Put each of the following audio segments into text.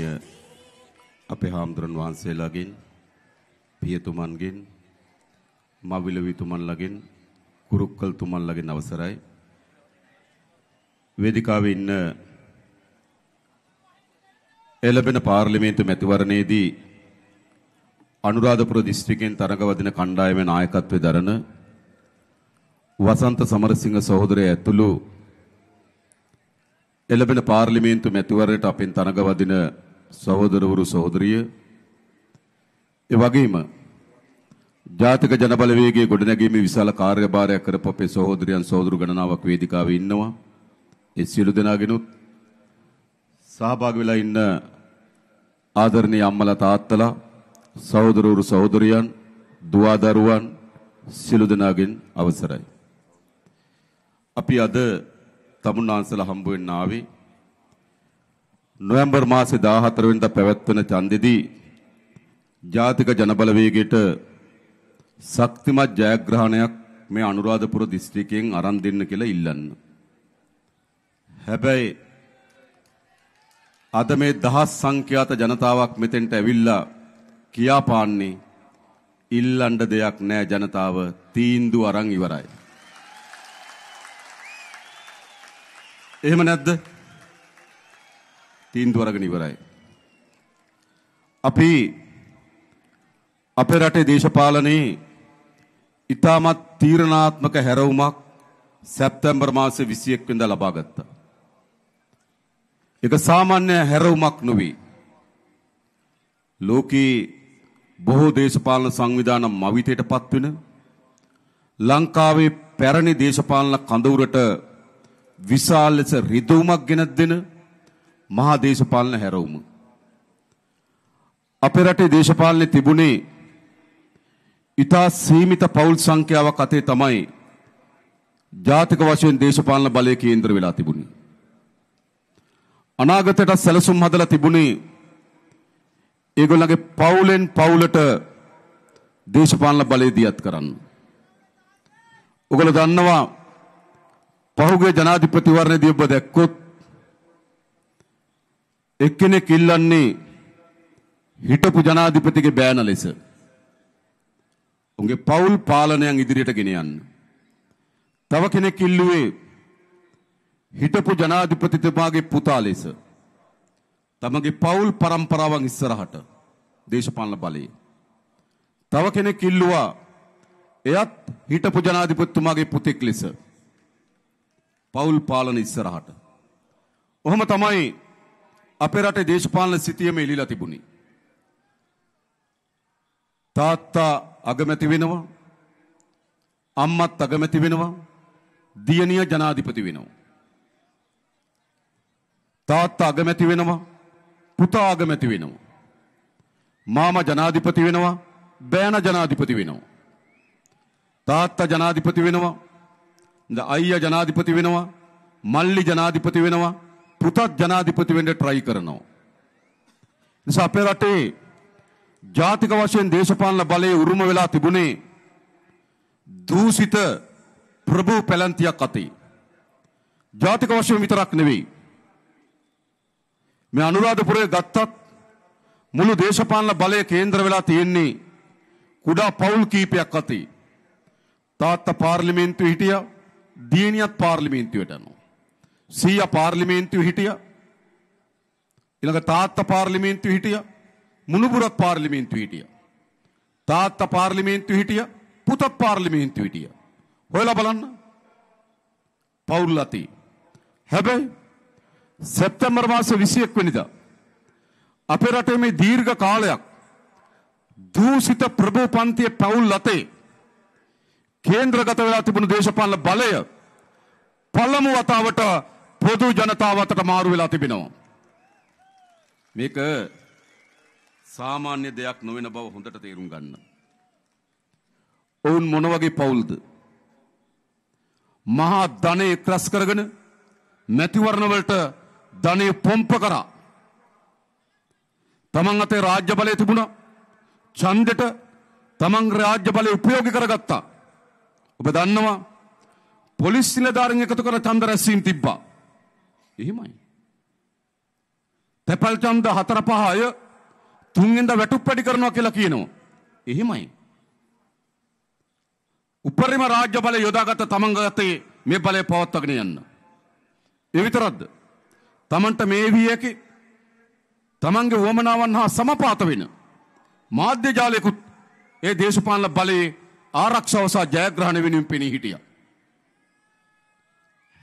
ය අපේ හාමුදුරන් වහන්සේලාගෙන් පියතුමන්ගෙන් මවිලවිතුමන්ලාගෙන් කුරුක්කල් තුමන්ලාගෙන් අවසරයි වේදිකාවේ ඉන්න එළබෙන පාර්ලිමේන්තු මැතිවරණයේදී අනුරාධපුර දිස්ත්‍රික්කයෙන් තරඟවදින කණ්ඩායමේ නායකත්වයේ දරන වසන්ත සමරසිංහ සහෝදරයා ඇතුළු එළබෙන පාර්ලිමේන්තු මැතිවරණයට අපෙන් තරඟවදින සහෝදරවරු සහෝදරිය ඒ වගේම ජාතික ජනබලවේගයේ ගොඩනැගීමේ විශාල කාර්යභාරයක් කරපු අපේ සහෝදරයන් සහෝදරු ගණනාවක් වේදිකාවේ ඉන්නවා. ඒ සියලු දෙනාගෙනුත් සහභාගී වෙලා ඉන්න ආදරණීය අම්මලා තාත්තලා සහෝදරවරු සහෝදරියන් දුවා දරුවන් සියලු දෙනාගෙන් අවසරයි. අපි අද තමුන්නාන්සලා හම්බ වෙන්න ආවේ නොවැම්බර් මාසේ 14 වෙනිදා පැවැත්වෙන චන්දිදී ජාතික ජනබලවේගයට ශක්තිමත් ජයග්‍රහණයක් මේ අනුරාධපුර දිස්ත්‍රික්කයෙන් අරන් දෙන්න කියලා ඉල්ලන්න. හැබැයි අද මේ දහස් සංඛ්‍යාත ජනතාවක් මෙතෙන්ට ඇවිල්ලා කියාපාන්නේ ඉල්ලන්න දෙයක් නෑ ජනතාව තීන්දුව අරන් ඉවරයි. එහෙම නැද්ද? තීන්දුව අරගෙන ඉවරයි. අපි අපේ රටේ දේශපාලනයේ ඉතාමත් තීරණාත්මක හැරවුමක් සැප්තැම්බර් මාසේ 21 වෙනිදා ලබා ගත්තා. ඒක සාමාන්‍ය හැරවුමක් නොවේ. ලෝකේ බොහෝ දේශපාලන සංවිධාන මවිතයටපත් වෙන ලංකාවේ පැරණි දේශපාලන කඳවුරට විශාල ලෙස රිදවුමක් ගෙනත් දෙන මහා දේශපාලන හැරවුම. අපේ රටේ දේශපාලනේ තිබුණේ ඉතා සීමිත පවුල් සංඛ්‍යාවක් අතේ තමයි ජාතික වශයෙන් දේශපාලන බලය කේන්ද්‍ර වෙලා තිබුණේ. අනාගතයට සැලසුම් හදලා තිබුණේ ඒගොල්ලන්ගේ පවුලෙන් පවුලට දේශපාලන බලය දියත් කරන්න. ඔගොල්ලෝ දන්නවා පහුගිය ජනාධිපතිවරණයේදී ඔබ දැක්කොත් එක්කෙනෙක් ඉල්ලන්නේ හිටපු ජනාධිපතිගේ බෑන ලෙස. උන්ගේ පවුල් පාලනයන් ඉදිරියට ගෙන යන්න. තව කෙනෙක් ඉල්ලුවේ හිටපු ජනාධිපතිතුමාගේ පුතා ලෙස. තමගේ පවුල් පරම්පරාවන් ඉස්සරහට දේශපාලන බලය. තව කෙනෙක් ඉල්ලුවා එයත් හිටපු ජනාධිපතිතුමාගේ පුතෙක් ලෙස. පවුල් පාලන ඉස්සරහට. ඔහොම තමයි අපේ රටේ දේශපාලන සිතියම එලිලා තිබුණේ. තාත්තා අගමැති වෙනවා. අම්මත් අගමැති වෙනවා. දියණිය ජනාධිපති වෙනවා. තාත්තා අගමැති වෙනවා. පුතා අගමැති වෙනවා. මාමා ජනාධිපති වෙනවා. බෑන ජනාධිපති වෙනවා. තාත්තා ජනාධිපති වෙනවා. අයියා ජනාධිපති වෙනවා. මල්ලි ජනාධිපති වෙනවා. පෘථක් ජනාධිපති වෙන්න try කරනවා. නිසා අපේ රටේ ජාතික වශයෙන් දේශපාලන බලයේ උරුම වෙලා තිබුණේ දූෂිත ප්‍රභූ පැලන්තියක් අතේ. ජාතික වශයෙන් විතරක් නෙවෙයි. මේ අනුරාධපුරය ගත්තත් මුළු දේශපාලන බලය කේන්ද්‍ර වෙලා තියෙන්නේ කුඩා පවුල් කීපයක් අතේ. තාත්තා පාර්ලිමේන්තුවේ හිටියා, දියණියත් පාර්ලිමේන්තුවට යනවා. සීයා පාර්ලිමේන්තුවේ හිටියා. ඊළඟ තාත්තා පාර්ලිමේන්තුවේ හිටියා. මුණුබුරත් පාර්ලිමේන්තුවේ හිටියා. තාත්තා පාර්ලිමේන්තුවේ හිටියා. පුතා පාර්ලිමේන්තුවේ හිටියා. හොයලා බලන්න. පවුල් ඇති. හැබැයි සැප්තැම්බර් මාස 21 වෙනිදා අපේ රටේ මේ දීර්ඝ කාලයක් දූෂිත ප්‍රභූ පන්තියේ පවුල් ඇතේ කේන්ද්‍රගත වෙලා තිබුණු දේශපාලන බලය පළමු වතාවට පොදු ජනතාව අතට මාරු වෙලා තිබෙනවා. මේක සාමාන්‍ය දෙයක් නොවන බව හොඳට තේරුම් ගන්න. ඔවුන් මොන වගේ පවුල්ද? මහා ධනෙ ක්‍රස් කරගෙන මැතිවරණ වලට ධනෙ පොම්ප කරා. තමන් අතේ රාජ්‍ය බලය තිබුණා. ඡන්දෙට තමන් රාජ්‍ය බලය උපයෝගී කරගත්තා. ඔබ දන්නවා පොලිස් නිලධාරීන් එකතු කර ඡන්ද රැස්වීම තිබ්බා. එහෙමයි. තැපල් ඡන්ද හතර පහ අය තුන්ෙන්ද වැටුප් වැඩි කරනවා කියලා කියනවා. එහෙමයි. උපරිම රාජ්‍ය බලය යොදාගත්ත තමන්ගතේ මේ බලය පවත්වාගෙන යන්න. ඒ විතරක්ද? තමන්ට මේ වියකි තමන්ගේ වොමනාවන් හා සමපාත වෙන මාධ්‍ය ජාලයකුත් ඒ දේශපාලන බලයේ ආරක්ෂාව සහ ජයග්‍රහණ වෙනුවෙන් පෙනී හිටියා.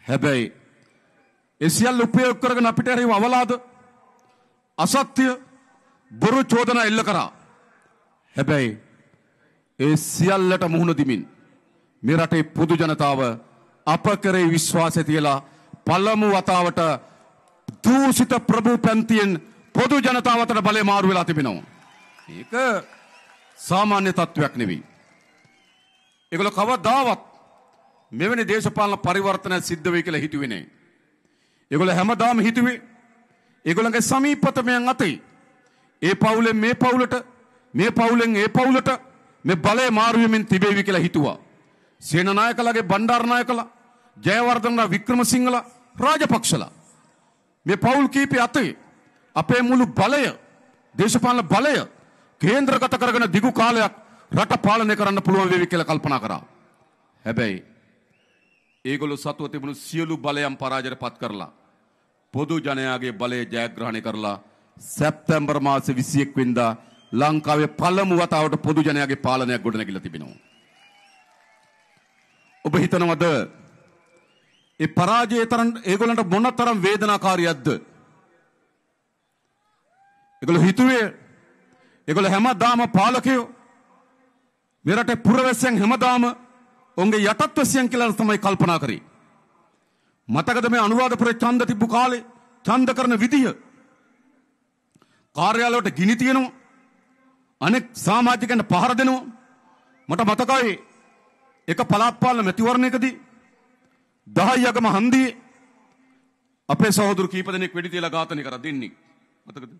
හැබැයි ඒ සියල්ල උපයෝග කරගෙන අපිට හරිම අවලාද අසත්‍ය බොරු චෝදනා එල්ල කරා. හැබැයි ඒ සියල්ලට මුහුණ දෙමින් මේ රටේ පොදු ජනතාව අප කරේ විශ්වාසය තියලා පළමු වතාවට දූෂිත ප්‍රභූ පැන්තියෙන් පොදු ජනතාව අතර බලය මාරු වෙලා තිබෙනවා. ඒක සාමාන්‍ය තත්ත්වයක් නෙවෙයි. ඒගොල්ල කවදාවත් මෙවැනි දේශපාලන පරිවර්තනයක් සිද්ධ වෙයි කියලා හිතුවේ නැහැ. ඒගොල්ල හැමදාම හිතුවේ ඒගොල්ලන්ගේ සමීපතමයන් අතේ ඒ පවුලෙන් මේ පවුලට මේ පවුලෙන් ඒ පවුලට මේ බලය මාරු වෙමින් තිබේවි කියලා හිතුවා. සේනනායකලාගේ බණ්ඩාරනායකලා, ජයවර්ධනලා, වික්‍රමසිංහලා, රාජපක්ෂලා මේ පවුල් කීපය අතේ අපේ මුළු බලය, දේශපාලන බලය කේන්ද්‍රගත කරගෙන දිගු කාලයක් රට පාලනය කරන්න පුළුවන් වේවි කියලා කල්පනා කරා. හැබැයි ඒගොල්ලෝ සතුව තිබුණු සියලු බලයන් පරාජයට පත් කරලා පොදු ජනයාගේ බලය ජයග්‍රහණය කරලා සැප්තැම්බර් මාස 21 වෙනිදා ලංකාවේ පළමු වතාවට පොදු ජනයාගේ පාලනයක් ගොඩනැගිලා තිබෙනවා. ඔබ හිතනවද ඒ පරාජය තරම් ඒගොල්ලන්ට මොනතරම් වේදනාකාරියක්ද? ඒගොල්ලෝ හිතුවේ ඒගොල්ලෝ හැමදාම පාලකයෝ මෙරටේ පුරවැසියන් හැමදාම ඔවුන්ගේ යටත්වසියන් කියලා තමයි කල්පනා කරේ. මතකද මේ අනුරාධපුරේ ඡන්ද තිබ්බු කාලේ ඡන්ද කරන විදිය කාර්යාලවලට ගිනි තියනවා අනෙක් සමාජිකයන්ට පහර දෙනවා මට මතකයි එක පළාත් පාලන මැතිවරණයකදී 10 යකම හන්දියේ අපේ සහෝදරු කීප දෙනෙක් වෙඩි තියලා ඝාතනය කරා දෙන්නේ මතකද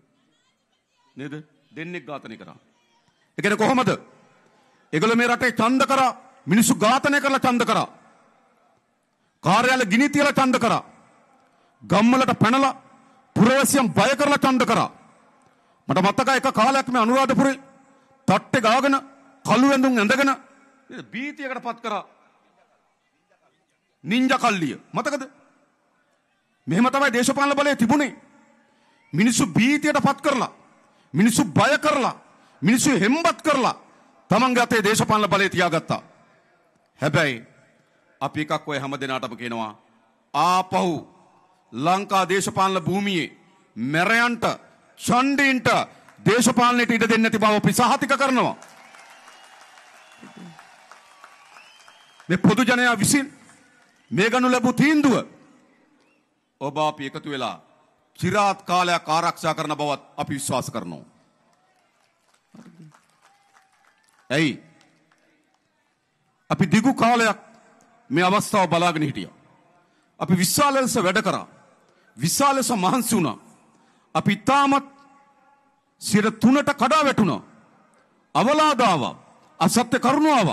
නේද දෙන්නෙක් ඝාතනය කරා ඒ කියන්නේ කොහොමද ඒගොල්ලෝ මේ රටේ ඡන්ද කරා මිනිස්සු ඝාතනය කරලා ඡන්ද කරා. කාර්යාල ගිනි තියලා ඡන්ද කරා. ගම්වලට පැනලා පුරවැසියන් බය කරලා ඡන්ද කරා. මට මතකයි එක කාලයක් මේ අනුරාධපුරේ තට්ටේ ගාගෙන කළු ඇඳුම් ඇඳගෙන බීතියකට පත් කරා. නින්ජා කල්ලිය මතකද? මෙහෙම තමයි දේශපාලන බලය තිබුණේ. මිනිස්සු බීතියට පත් කරලා මිනිස්සු බය කරලා මිනිස්සු හෙම්බත් කරලා තමන්ගේ අතේ දේශපාලන බලය තියාගත්තා. හැබැයි අපි එකක් ඔය හැම දෙනාටම කියනවා ආපහු ලංකා දේශපාලන භූමියේ මැරයන්ට චණ්ඩීන්ට දේශපාලනයට ඉඩ දෙන්නේ නැති බව අපි සහතික කරනවා. මේ පොදු ජනයා විසින් මේ ගනු ලැබූ තීන්දුව ඔබ අපි එකතු වෙලා চিරාත් කාලයක් ආරක්ෂා කරන බවත් අපි විශ්වාස කරනවා. ඇයි අපි දිගු කාලයක් මේ අවස්ථාව බලාගෙන හිටිය. අපි විශාල ලෙස වැඩ කරා. විශාල ලෙස මහන්සි වුණා. අපි ඉතාමත් සිර තුනට කඩා වැටුණා. අවලාදාව අසත්‍ය කරුණාව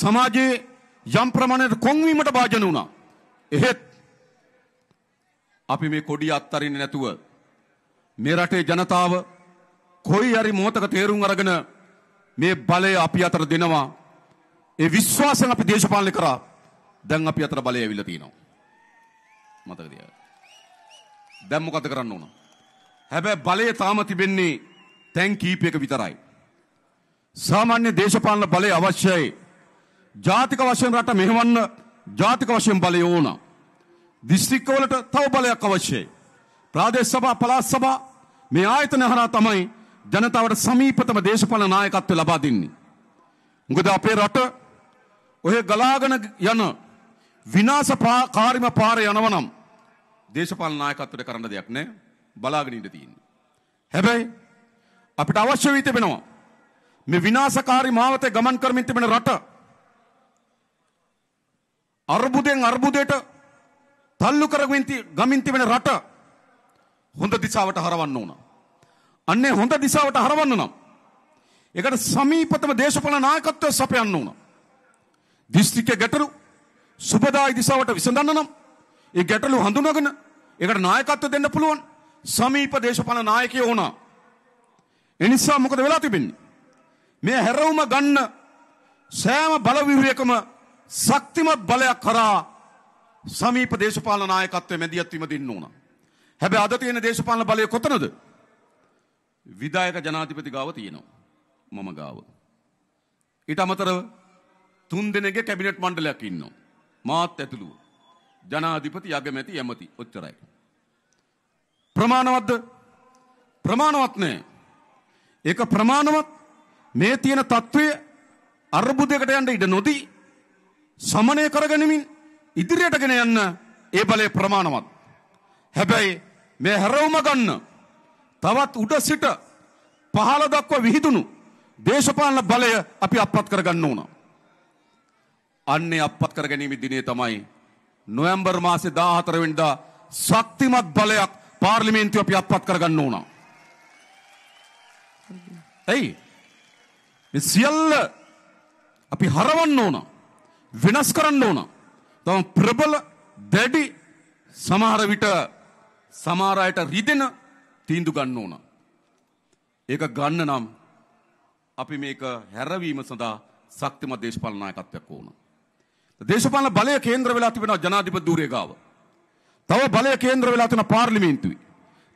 සමාජයේ යම් ප්‍රමාණයට කොන්වීමට භාජන වුණා. එහෙත් අපි මේ කොඩිය අත්තරින්නේ නැතුව මේ රටේ ජනතාව කොයි හරි මොහතක තේරුම් අරගෙන මේ බලය අපි අතර දෙනවා ඒ විශ්වාසයෙන් අපි දේශපාලනය කරා. දැන් අපි අතර බලය ඇවිල්ලා තියෙනවා. මතක තියාගන්න. දැන් මොකද කරන්න ඕන? හැබැයි බලය තාම තිබෙන්නේ තැන් කීපයක විතරයි. සාමාන්‍ය දේශපාලන බලය අවශ්‍යයි. ජාතික වශයෙන් රට මෙහෙවන්න ජාතික වශයෙන් බලය ඕන. දිස්ත්‍රික්කවලට තව බලයක් අවශ්‍යයි. ප්‍රාදේශ සභා පළාත් සභා මේ ආයතන හරහා තමයි ජනතාවට සමීපතම දේශපාලන නායකත්වය ලබා දෙන්නේ. මොකද අපේ රට ඔය ගලාගෙන යන විනාශ කාරිම පාර යනවනම් දේශපාලන නායකත්වයට කරන්න දෙයක් නෑ බලාගෙන ඉඳ තියෙන්නේ. හැබැයි අපිට අවශ්‍ය වී තිබෙනවා මේ විනාශකාරී මාවතේ ගමන් කරමින් තිබෙන රට අර්බුදයෙන් අර්බුදයට තල්ලු කරමින් ගමින් තිබෙන රට හොඳ දිශාවට හරවන්න ඕන. අන්නේ හොඳ දිශාවට හරවන්න නම් ඒකට සමීපතම දේශපාලන නායකත්වය සපයන්න ඕන. දිස්ත්‍රික්ක ගැටලු සුබදායි දිසාවට විසඳන්න නම් ඒ ගැටලු හඳුනගෙන ඒකට නායකත්ව දෙන්න පුළුවන් සමීප දේශපාලන නායකයෝ වුණා. ඒ නිසා මොකද වෙලා තිබෙන්නේ? මේ හැරවුම ගන්න සෑම බලවිවරයකම ශක්තිමත් බලයක් කරා සමීප දේශපාලන නායකත්වයේ මැදිහත් වීම දෙන්න ඕන. හැබැයි අද තියෙන දේශපාලන බලය කොතනද? විධායක ජනාධිපති ගාව තියෙනවා. මම ගාව. ඊට අමතරව තුන් දෙනෙගේ කැබිනට් මණ්ඩලයක් ඉන්නවා. මාත් ඇතුළුව. ජනාධිපති යගමැති ඇමති ඔච්චරයි. ප්‍රමාණවත්ද? ප්‍රමාණවත් නෑ. ඒක ප්‍රමාණවත් මේ තියෙන తත්වය අර්බුදයකට යන්න ඉඩ නොදී සමනය කරගනිමින් ඉදිරියට ගෙන යන්න ඒ බලය ප්‍රමාණවත්. හැබැයි මේ හැරවුම ගන්න තවත් උඩ සිට පහළ දක්වා විහිදුණු දේශපාලන බලය අපි අපත් කරගන්න ඕනා. අන්නේ අපත් කර ගැනීම දිනේ තමයි. නොයම්බර් මාසේ 14 වෙනිදා ශක්තිමත් බලයක් පාර්ලිමේන්තුව අපි අපත් කරගන්න ඕන. එයි මේ සියල්ල අපි හරවන්න ඕන. වෙනස් කරන්න ඕන. තම ප්‍රබල දැඩි සමහර විට සමහර අයට රිදෙන තීන්දුව ගන්න ඕන. ඒක ගන්න නම් අපි මේක හැරවීම සඳහා ශක්තිමත් දේශපාලන නායකත්වයක් ඕන. දේශපාලන බලය කේන්ද්‍ර වෙලා තිබෙනවා ජනාධිපති ධූරය ගාව. තව බලය කේන්ද්‍ර වෙලා තියෙන පාර්ලිමේන්තුවේ.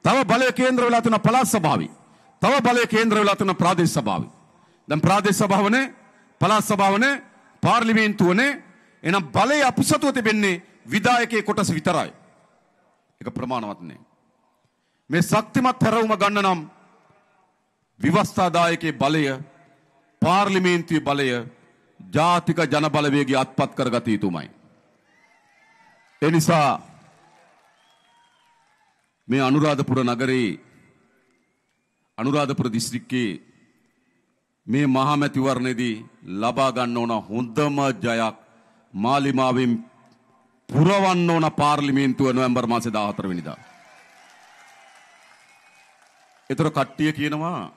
තව බලය කේන්ද්‍ර වෙලා තියෙන පළාත් සභාවේ. තව බලය කේන්ද්‍ර වෙලා තියෙන ප්‍රාදේශ සභාවේ. දැන් ප්‍රාදේශ සභාවනේ පළාත් සභාවනේ පාර්ලිමේන්තුවනේ එහෙනම් බලය අපිසතුව තිබෙන්නේ විධායකයේ කොටස විතරයි. ඒක ප්‍රමාණවත් නෑ. මේ ශක්තිමත් හැරවුම ගන්න නම් විවස්ථාදායකයේ බලය පාර්ලිමේන්තුවේ බලය ජාතික ජනබලවේගය අත්පත් කරගත යුතුමයි. එනිසා මේ අනුරාධපුර නගරයේ අනුරාධපුර දිස්ත්‍රික්කයේ මේ මහමැතිවරණයේදී ලබා ගන්න ඕන හොඳම ජයක් මාලිමාවෙන් පුරවන්න ඕන පාර්ලිමේන්තුව නොවැම්බර් මාසේ 14 වෙනිදා. ඒතර කට්ටිය කියනවා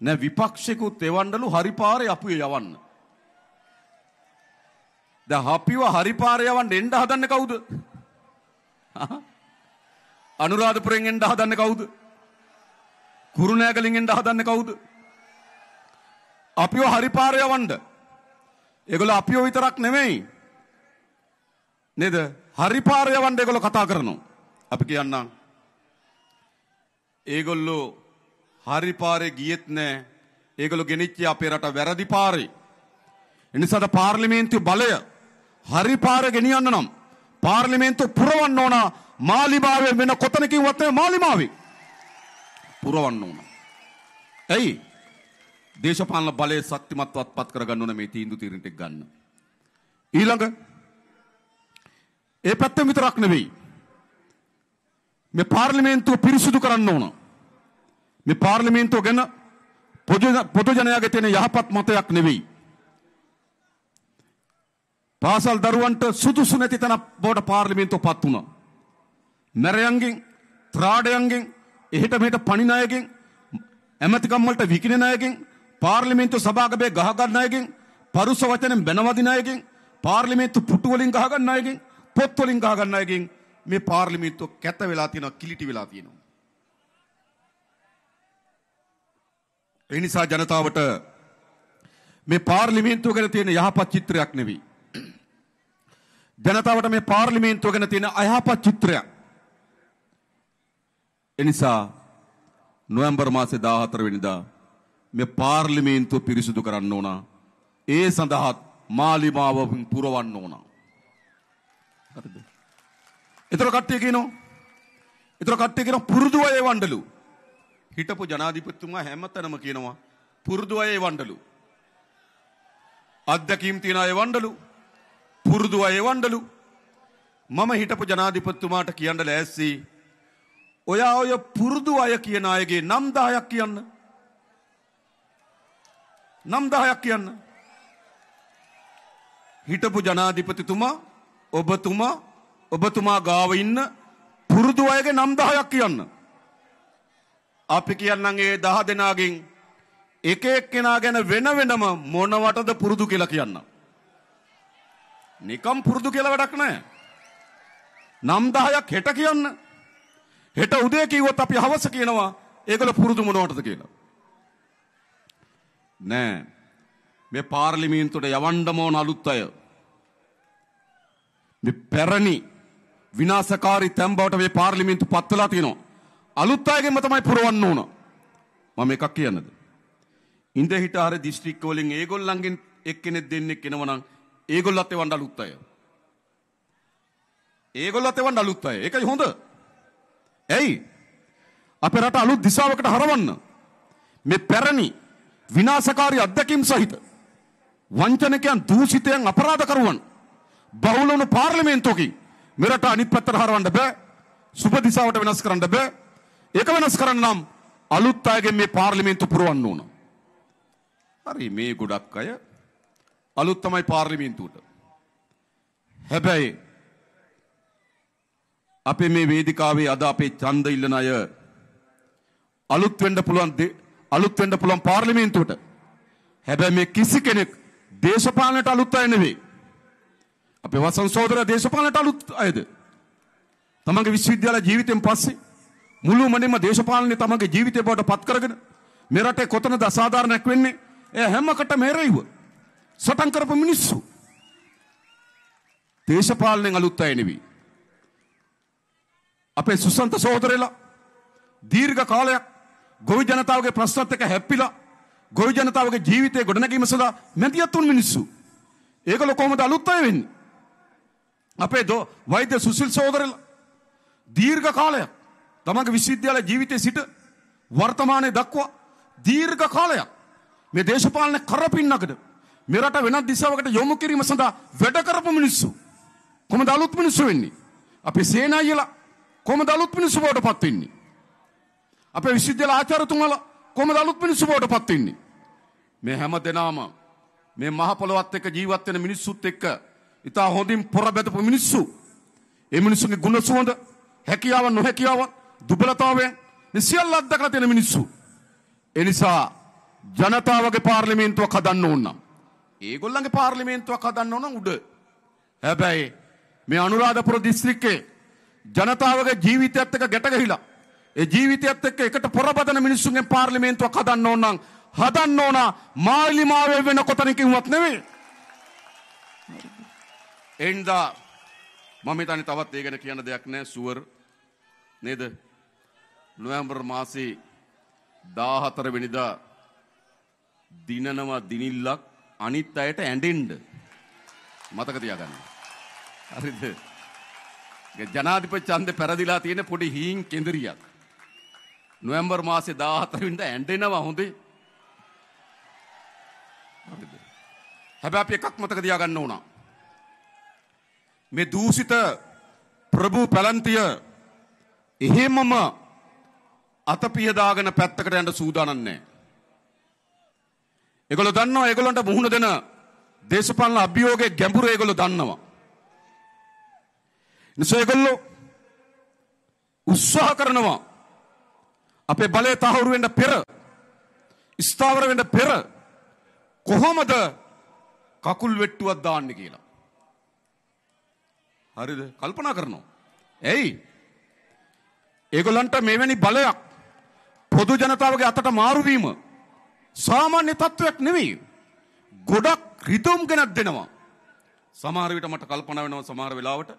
නෑ විපක්ෂිකුත් එවන්නලු හරි පාරේ අපුවේ යවන්න. ද හපිව හරිපාරයවන්ට එන්ඩ හදන්න කවුද අනුරාධපුරෙන් එන්ඩ හදන්න කවුද කුරුණෑගලින් එන්ඩ හදන්න කවුද අපිෝ හරිපාරයවන්ඩ එගොල අපිෝ විතරක් නෙමෙයි නේද හරිපාරයවන්ඩ එගොල කතා කරනු අපි කියන්නම් ඒගොල්ලෝ හරිපාරය ගියත් නෑ ඒගොලු ගෙනනිච්චේ අපේ රට වැරදි පාරි. එනිසාද පාර්ලිමේන්තු බලය හරි පාර ගෙනියන්න නම් පාර්ලිමේන්තු පුරවන්න ඕන මාලිමාවෙන් වෙන කොතනකින්වත් නෙවෙයි මාලිමාවේ පුරවන්න ඕන. ඇයි? දේශපාලන බලය ශක්තිමත්වත් පත් කරගන්න ඕන මේ තීන්දුව తీරින්ට ගන්න. ඊළඟ ඒ පැත්තෙන් විතරක් නෙවෙයි මේ පාර්ලිමේන්තුව පිරිසිදු කරන්න ඕන. මේ පාර්ලිමේන්තුව ගැන පොදු ජනයාගේ තියෙන යහපත් මතයක් නෙවෙයි. පාසල් දරුවන්ට සුදුසු නැති තැන බෝට පාර්ලිමේන්තුව පත් වුණා. මැරයන්ගෙන් ත්‍රාඩයන්ගෙන් එහෙට මෙහෙට පණින අයගෙන් ඇමතිකම් වලට විකිණෙන අයගෙන් පාර්ලිමේන්තු සභාගමේ ගහ ගන්න අයගෙන් පරුස වචනෙන් බැනවදින අයගෙන් පාර්ලිමේන්තු පුටු වලින් ගහ ගන්න අයගෙන් පොත් වලින් ගහ ගන්න අයගෙන් මේ පාර්ලිමේන්තුව කැත වෙලා තියෙනවා කිලිටි වෙලා තියෙනවා. ඒ නිසා ජනතාවට මේ පාර්ලිමේන්තුව ගැන තියෙන යහපත් චිත්‍රයක් නෙවෙයි ජනතාවට මේ පාර්ලිමේන්තුව ගැන තියෙන අයහපත් චිත්‍රයක්. එනිසා නොවැම්බර් මාසේ 14 වෙනිදා මේ පාර්ලිමේන්තුව පිරිසිදු කරන්න ඕන. ඒ සඳහාත් මාලිමාව පුරවන්න ඕන. හරිද? ඒතර කට්ටිය කියනවා. ඒතර කට්ටිය කියනවා පුරුදු අය වණ්ඩලු. හිටපු ජනාධිපතිතුමා හැමතැනම කියනවා පුරුදු අය වණ්ඩලු. අත්දැකීම් තියන අය වණ්ඩලු. පුරුදු අය වණ්ඩලු මම හිටපු ජනාධිපතිතුමාට කියන්න ලෑස්ති ඔයා ඔය පුරුදු අය කියන අයගේ නම් 10ක් කියන්න නම් 10ක් කියන්න හිටපු ජනාධිපතිතුමා ඔබතුමා ඔබතුමා ගාව ඉන්න පුරුදු අයගේ නම් 10ක් කියන්න අපි කියන්නම් ඒ 10 දෙනාගෙන් එක එක්කෙනා ගැන වෙන වෙනම මොනවටද පුරුදු කියලා කියන්නම් නිකම් පුරුදු කියලා වැඩක් නැහැ. නම් 10ක් හෙට කියන්න. හෙට උදේ කිව්වොත් අපි හවස කියනවා ඒගොල්ලෝ පුරුදු මොනවටද කියලා. නෑ. මේ පාර්ලිමේන්තුවට යවන්න ඕන අලුත් අය. මේ පැරණි විනාශකාරී තැම්බවට මේ පාර්ලිමේන්තු පත් වෙලා තියෙනවා. අලුත් අයගෙන්ම තමයි පුරවන්න ඕන. මම එකක් කියන්නද? ඉඳ හිට හරි දිස්ත්‍රික්ක වලින් ඒගොල්ලන්ගෙන් එක්කෙනෙක් දෙන්නෙක් එනවනම් ඒගොල්ලත් එවන්න අලුත් අය. ඒගොල්ලත් එවන්න අලුත් අය. ඒකයි හොඳ. ඇයි? අපේ රට අලුත් දිශාවකට හරවන්න. මේ පැරණි විනාශකාරී අත්දැකීම් සහිත වංචනිකයන් දූෂිතයන් අපරාධකරුවන් බහුල වුණු පාර්ලිමේන්තුවකින් මෙරට අනිත් පැත්තට හරවන්න බෑ. සුබ දිශාවට වෙනස් කරන්න බෑ. ඒක වෙනස් කරන්න නම් අලුත් අයගෙන් මේ පාර්ලිමේන්තු පුරවන්න ඕන. හරි මේ ගොඩක් අය අලුත් තමයි පාර්ලිමේන්තුවට. හැබැයි අපේ මේ වේදිකාවේ අද අපේ ඡන්ද ඉල්ලන අය අලුත් වෙන්න පුළුවන් අලුත් වෙන්න පුළුවන් පාර්ලිමේන්තුවට. හැබැයි මේ කිසි කෙනෙක් දේශපාලනට අලුත් අය නෙවෙයි. අපේ වසන් සහෝදරයා දේශපාලනට අලුත් අයද? තමන්ගේ විශ්වවිද්‍යාල ජීවිතයෙන් පස්සේ මුළු මනින්ම දේශපාලනය තමන්ගේ ජීවිතය බවට පත් කරගෙන මේ රටේ කොතනද අසාධාරණයක් වෙන්නේ? ඒ හැමකටම හැරෙයිවා. සටන් කරපු මිනිස්සු. දේශපාලනයෙන් අලුත් අය නෙවෙයි. අපේ සුසන්ත සහෝදරයලා දීර්ඝ කාලයක් ගොවි ජනතාවගේ ප්‍රශ්නත් එක්ක හැප්පිලා ගොවි ජනතාවගේ ජීවිතය ගොඩනැගීම සඳහා මැදිහත් වුණු මිනිස්සු. ඒගොල්ලෝ කොහොමද අලුත් අය වෙන්නේ? අපේ දෝ වෛද්‍ය සුසිල් සහෝදරයලා දීර්ඝ කාලයක් තමගේ විශ්වවිද්‍යාල ජීවිතයේ සිට වර්තමානයේ දක්වා දීර්ඝ කාලයක් මේ දේශපාලන කරපින්නකට මෙරට වෙනත් දිසාවකට යොමු කිරීම සඳහා වැඩ කරපු මිනිස්සු. කොහොමද අලුත් මිනිස්සු වෙන්නේ? අපි සේනායිලා කොහොමද අලුත් මිනිස්සු බවට පත් වෙන්නේ? අපේ විශ්වවිද්‍යාල ආචාර්යතුමාලා කොහොමද අලුත් මිනිස්සු බවට පත් වෙන්නේ? මේ හැම දෙනාම මේ මහ පොළොවත් එක්ක ජීවත් වෙන මිනිස්සුත් එක්ක ඉතා හොඳින් පොර බැදපු මිනිස්සු. ඒ මිනිස්සුගේ ගුණ සුවඳ, හැකියාවන් නොහැකියාවන්, දුබලතාවයන් මේ සියල්ල අත්දකලා තියෙන මිනිස්සු. ඒ නිසා ජනතාවගේ පාර්ලිමේන්තුව කඩන්න ඕන නම් ඒගොල්ලන්ගේ පාර්ලිමේන්තුවක් හදන්න ඕන උඩ. හැබැයි මේ අනුරාධපුර දිස්ත්‍රික්කේ ජනතාවගේ ජීවිතයත් එක්ක ගැටගහිලා ඒ ජීවිතයත් එක්ක එකට පොරබදන මිනිස්සුන්ගේ පාර්ලිමේන්තුවක් හදන්න ඕන නම් හදන්න ඕන මාලිමාවේ වෙන කොතනකින්වත් නෙවෙයි. එන්දා මම හිතන්නේ තවත් ඒ ගැන කියන්න දෙයක් නැහැ සුවර් නේද? නොවැම්බර් මාසේ 14 වෙනිදා දිනනවා දිනිල්ලක් අනිත් අයට ඇඬෙන්න. මතක තියාගන්න. හරිද? ජනාධිපති ඡන්දේ පෙරදිලා තියෙන පොඩි හීන් කෙඳිරියක්. නොවැම්බර් මාසේ 14 වෙනිදා ඇඬෙනවා හොඳේ. හරිද? හැබැයි අපි එකක් මතක තියාගන්න ඕන. මේ දූෂිත ප්‍රභූ පැලන්තිය එහෙමම අතපිය දාගෙන පැත්තකට යන්න සූදානම් නැහැ. ඒගොල්ලෝ දන්නවා ඒගොල්ලන්ට මුහුණ දෙන දේශපාලන අභියෝගයේ ගැඹුර ඒගොල්ලෝ දන්නවා. නිසා ඒගොල්ලෝ උත්සාහ කරනවා අපේ බලය තහවුරු වෙන්න පෙර ස්ථාවර වෙන්න පෙර කොහොමද කකුල් වෙට්ටුවක් දාන්නේ කියලා. හරිද? කල්පනා කරනවා. ඇයි? ඒගොල්ලන්ට මෙවැනි බලයක් පොදු ජනතාවගේ අතට මාරු වීම සාමාන්‍ය තත්ත්වයක් නෙවෙයි. ගොඩක් රිදුම් ගෙනත් දෙනවා. සමහර විට මට කල්පනා වෙනවා සමහර වෙලාවට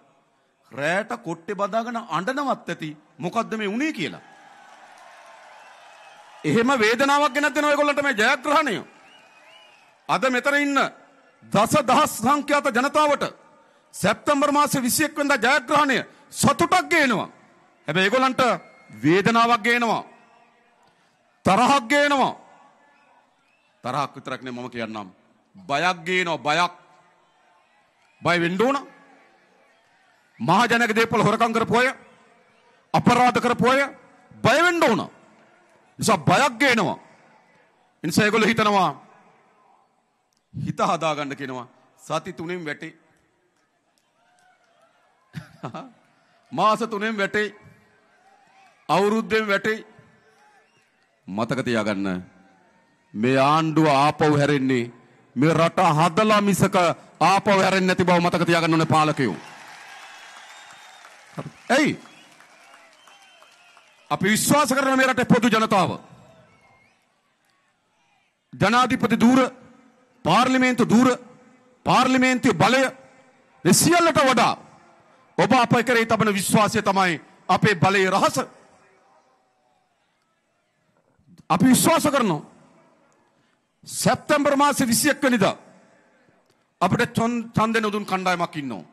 රෑට කොට්ටේ බදාගෙන අඬනවත් ඇති මොකද්ද මේ වුනේ කියලා. එහෙම වේදනාවක් ගෙනත් දෙනවා ඒගොල්ලන්ට මේ ජයග්‍රහණය. අද මෙතන ඉන්න දස දහස් සංඛ්‍යාත ජනතාවට සැප්තැම්බර් මාසේ 21 වෙනිදා ජයග්‍රහණය සතුටක් ගේනවා. හැබැයි ඒගොල්ලන්ට වේදනාවක් ගේනවා. තරහක් ගේනවා. තරහක් විතරක්නේ මම කියන්නම්. බයක් ගේනවා බයක්. බය වෙන්න ඕන. මහජනක දේපල හොරකම් කරපු අය අපරාධ කරපු අය බය වෙන්න ඕන. නිසා බයක් ගේනවා. නිසා ඒගොල්ලෝ හිතනවා හිත හදාගන්න කියනවා. සති තුනෙන් වැටේ. මාස තුනෙන් වැටේ. අවුරුද්දෙන් වැටේ. මතක තියාගන්න මේ ආණ්ඩුව ආපහු හැරෙන්නේ මේ රට හදලා මිසක ආපහු හැරෙන්නේ නැති බව මතක තියාගන්න ඕනේ පාලකයෝ. එයි අපි විශ්වාස කරන මේ රටේ පොදු ජනතාව ජනාධිපති ධූර පාර්ලිමේන්තු ධූර පාර්ලිමේන්තු බලය මේ සියල්ලට වඩා ඔබ අප කරේ තබන විශ්වාසය තමයි අපේ බලයේ රහස අපි විශ්වාස කරනවා සැප්තැම්බර් මාසේ 21 වෙනිදා අපිට ඡන්දේ නොදුන් කණ්ඩායමක් ඉන්නවා.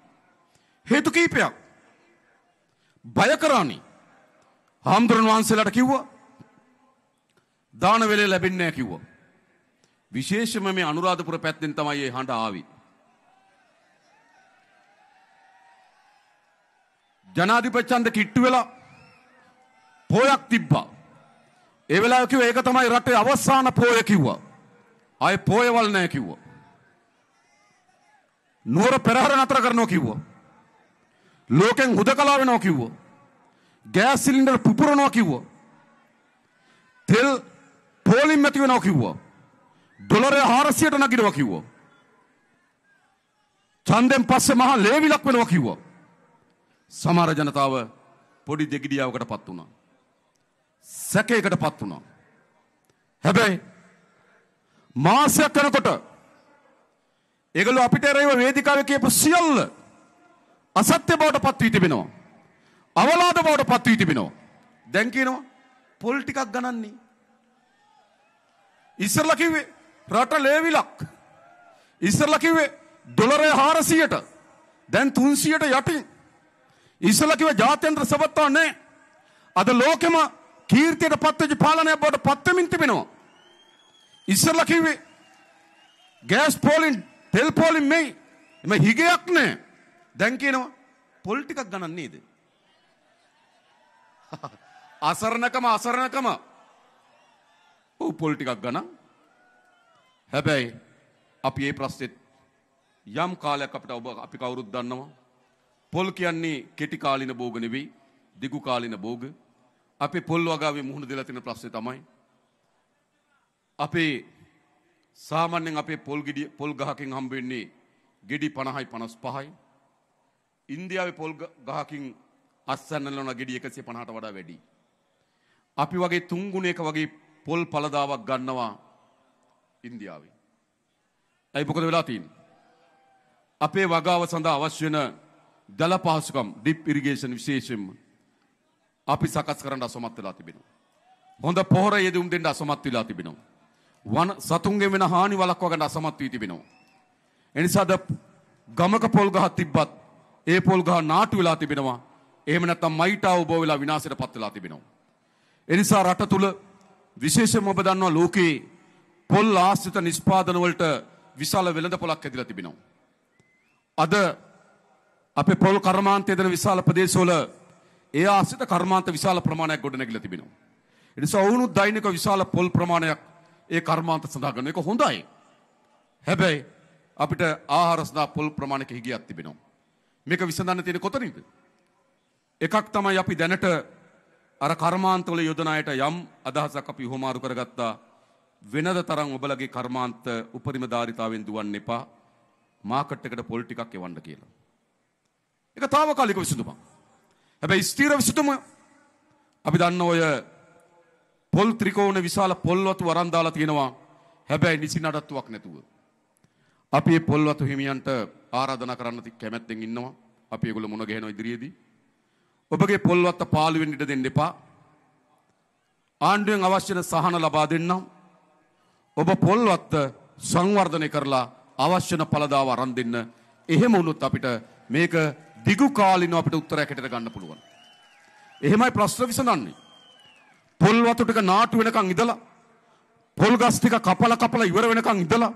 හේතු කීපයක්. බය කරානි. හාමුදුරන් වහන්සේලාට කිව්වා දාන වෙලේ ලැබෙන්නේ නැහැ කිව්වා. විශේෂම මේ අනුරාධපුර පැත්තෙන් තමයි මේ හඬ ආවේ. ජනාධිපති ඡන්ද කිට්ටු වෙලා පොයක් තිබ්බා. ඒ වෙලාව කිව්ව ඒක තමයි රටේ අවසාන පෝය කිව්වා. ආය පෝයවල් නෑ කිව්වා. නුවර පෙරහර නතර කරනවා කිව්වා. ලෝකෙන් හුදකලා වෙනවා කිව්වා. ගෑස් සිලින්ඩර් පුපුරනවා කිව්වා. තෙල් පෝලිම් ඇති වෙනවා කිව්වා. ඩොලරය 400ට නගිනවා කිව්වා. ඡන්දෙන් පස්සේ මහා ලේවිලක් වෙනවා කිව්වා. සමහර ජනතාව පොඩි දෙගිඩියාවකටපත් වුණා. සැකයකටපත් වුණා. හැබැයි මාසයක් යනකොට ඒගොල්ලෝ අපිට එරෙහිව වේදිකාවේ කියපු සියල්ල අසත්‍ය බවට පත් වී තිබෙනවා. අවලාද බවට පත් වී තිබෙනවා. දැන් කියනවා පොල් ටිකක් ගණන්නේ. ඉස්සරලා කිව්වේ රට ලේවිලක්. ඉස්සරලා කිව්වේ ඩොලරය 400ට. දැන් 300ට යටින්. ඉස්සරලා කිව්වේ ජාත්‍යන්තර සබත්තා නැහැ. අද ලෝකෙම කීර්තියට පත්වෙච්ච පාලනයක් බවට පත්වෙමින් තිබෙනවා. ඉස්සරල කිව්වේ ගෑස් පෝලින් තෙල් පෝලින් මෙයි එම හිගයක් නෑ දැන් කියනවා පොල් ටිකක් ගණන් නේද අසරණකම අසරණකම ඌ පොල් ටිකක් ගණන් හැබැයි අපි මේ ප්‍රශ්නෙත් යම් කාලයක් අපිට ඔබ අපි කවුරුත් දන්නවා පොල් කියන්නේ කෙටි කාලින භෝග නෙවෙයි දිගු කාලින භෝග අපි පොල් වගාවේ මුහුණ දෙලා තියෙන ප්‍රශ්නේ තමයි අපේ සාමාන්‍යෙන් අපේ පොල් ගිඩි පොල් ගහකින් හම්බවෙන්නේ ගෙඩි පණහයි පනස් පහයි. ඉන්දියාව පොල් ගහකින් අස්සන්නලන ගෙඩි එකසේ පණහට වඩා වැඩි. අපි වගේ තුංගුණයක වගේ පොල් පලදාවක් ගන්නවා ඉන්දියාවේ. ඇයි මොකද වෙලා තින්. අපේ වගාව සඳහා අවශ්‍යන දල පහසුකම් ඩිප් ඉරිගේෂන් විශේෂෙන් අපි සකස් කරන්න අසමත් වෙලා තිබෙනවා. හොඳ පොහොර යෙදුම් දෙන්න අසමත් වෙලා තිබෙනවා. වන සතුන්ගෙන් වෙන හානි වළක්වා ගන්න අසමත් වී තිබෙනවා. එනිසාද ගමක පොල් ගහක් තිබ්බත් ඒ පොල් ගහ නාටු වෙලා තිබෙනවා. එහෙම නැත්නම් මයිටාව බෝ වෙලා විනාශයට පත් වෙලා තිබෙනවා. එනිසා රට තුල විශේෂයෙන්ම ඔබ දන්නවා ලෝකයේ පොල් ආශ්‍රිත නිෂ්පාදන වලට විශාල වෙළඳපොලක් ඇතිලා තිබෙනවා. අද අපේ පොල් කර්මාන්තය දෙන විශාල ප්‍රදේශවල ඒ ආශ්‍රිත කර්මාන්ත විශාල ප්‍රමාණයක් ගොඩනැගිලා තිබෙනවා. එනිසා ඔවුනුත් දෛනික විශාල පොල් ප්‍රමාණයක් ඒ කර්මාන්ත සඳහාගන්න එක හොඳයි. හැබැයි අපිට ආහාර සඳහා පොල් ප්‍රමාණයක හිගියක් තිබෙනවා. මේක විසඳන්න තියෙන කොතනින්ද? එකක් තමයි අපි දැනට අර කර්මාන්තවල යොදනායට යම් අදහසක් අපි හොමාරු කරගත්තා. වෙනද තරම් ඔබලගේ කර්මාන්ත උපරිම ධාරිතාවෙන් දුවන්න එපා. මාකට් එකට පොල් ටිකක් එවන්න කියලා. ඒක తాවකාලික විසඳුමක්. හැබැයි ස්ථිර විසඳුම අපි දන්න ඔය පොල් ත්‍රිකෝණ විශාල පොල්වතු අරන් දාලා තියෙනවා. හැබැයි නිසි නඩත්තුවක් නැතුව. අපි මේ පොල්වතු හිමියන්ට ආරාධනා කරන්න කැමැත්තෙන් ඉන්නවා. අපි ඒගොල්ලෝ මුණ ගැහෙනවා ඉදිරියේදී. ඔබගේ පොල්වත්ත පාළුවෙන් ඉඩ දෙන්න එපා. ආණ්ඩුවෙන් අවශ්‍ය සහන ලබා දෙන්නම්. ඔබ පොල්වත්ත සංවර්ධනය කරලා අවශ්‍යන පළදාව අරන් දෙන්න. එහෙම වුණොත් අපිට මේක දිගු කාලිනව අපිට උත්තරයක් හිතට ගන්න පුළුවන්. එහෙමයි ප්‍රශ්න විසඳන්නේ. පොල් වතු ටික නාටු වෙනකන් ඉඳලා පොල් ගස් ටික කපලා කපලා ඉවර වෙනකන් ඉඳලා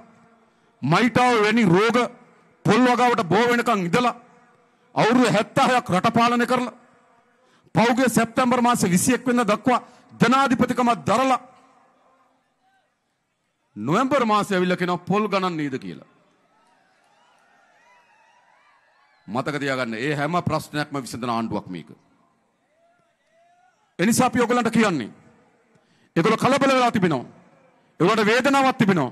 මයිටාව වැනි රෝග පොල් වගාවට බෝ වෙනකන් ඉඳලා අවුරුදු 76ක් රට පාලනය කරලා පෞගේ සැප්තැම්බර් මාස 21 වෙනිදා දක්වා ජනාධිපතිකමක් දරලා නොවැම්බර් මාසයේ ඇවිල්ලා කියනවා පොල් ගණන් නේද කියලා. මතක තියාගන්න ඒ හැම ප්‍රශ්නයක්ම විසඳන ආණ්ඩුවක් මේක. එනිසා අපි ඔයගලන්ට කියන්නේ. ඒගොල්ලෝ කලබල වෙලා තිබෙනවා. ඒගොල්ලන්ට වේදනාවක් තිබෙනවා.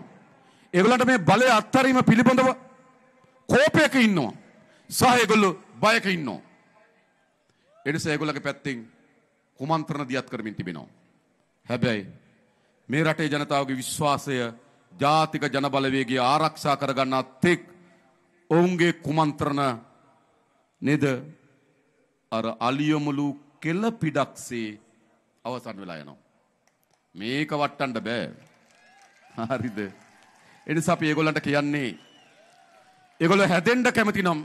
ඒගොල්ලන්ට මේ බලය අත්හැරීම පිළිබඳව කෝපයක ඉන්නවා. සහ ඒගොල්ලෝ බයක ඉන්නවා. ඒ නිසා ඒගොල්ලගේ පැත්තෙන් කුමන්ත්‍රණ දියත් කරමින් තිබෙනවා. හැබැයි මේ රටේ ජනතාවගේ විශ්වාසය ජාතික ජනබලවේගය ආරක්ෂා කරගන්නා තෙක් ඔවුන්ගේ කුමන්ත්‍රණ නේද අර අලියමුලු කෙල පිඩක්සේ අවසන් වෙලා යනවා. මේක වට්ටන්න බෑ. හරිද? ඒ නිසා අපි ඒගොල්ලන්ට කියන්නේ ඒගොල්ලෝ හැදෙන්න කැමති නම්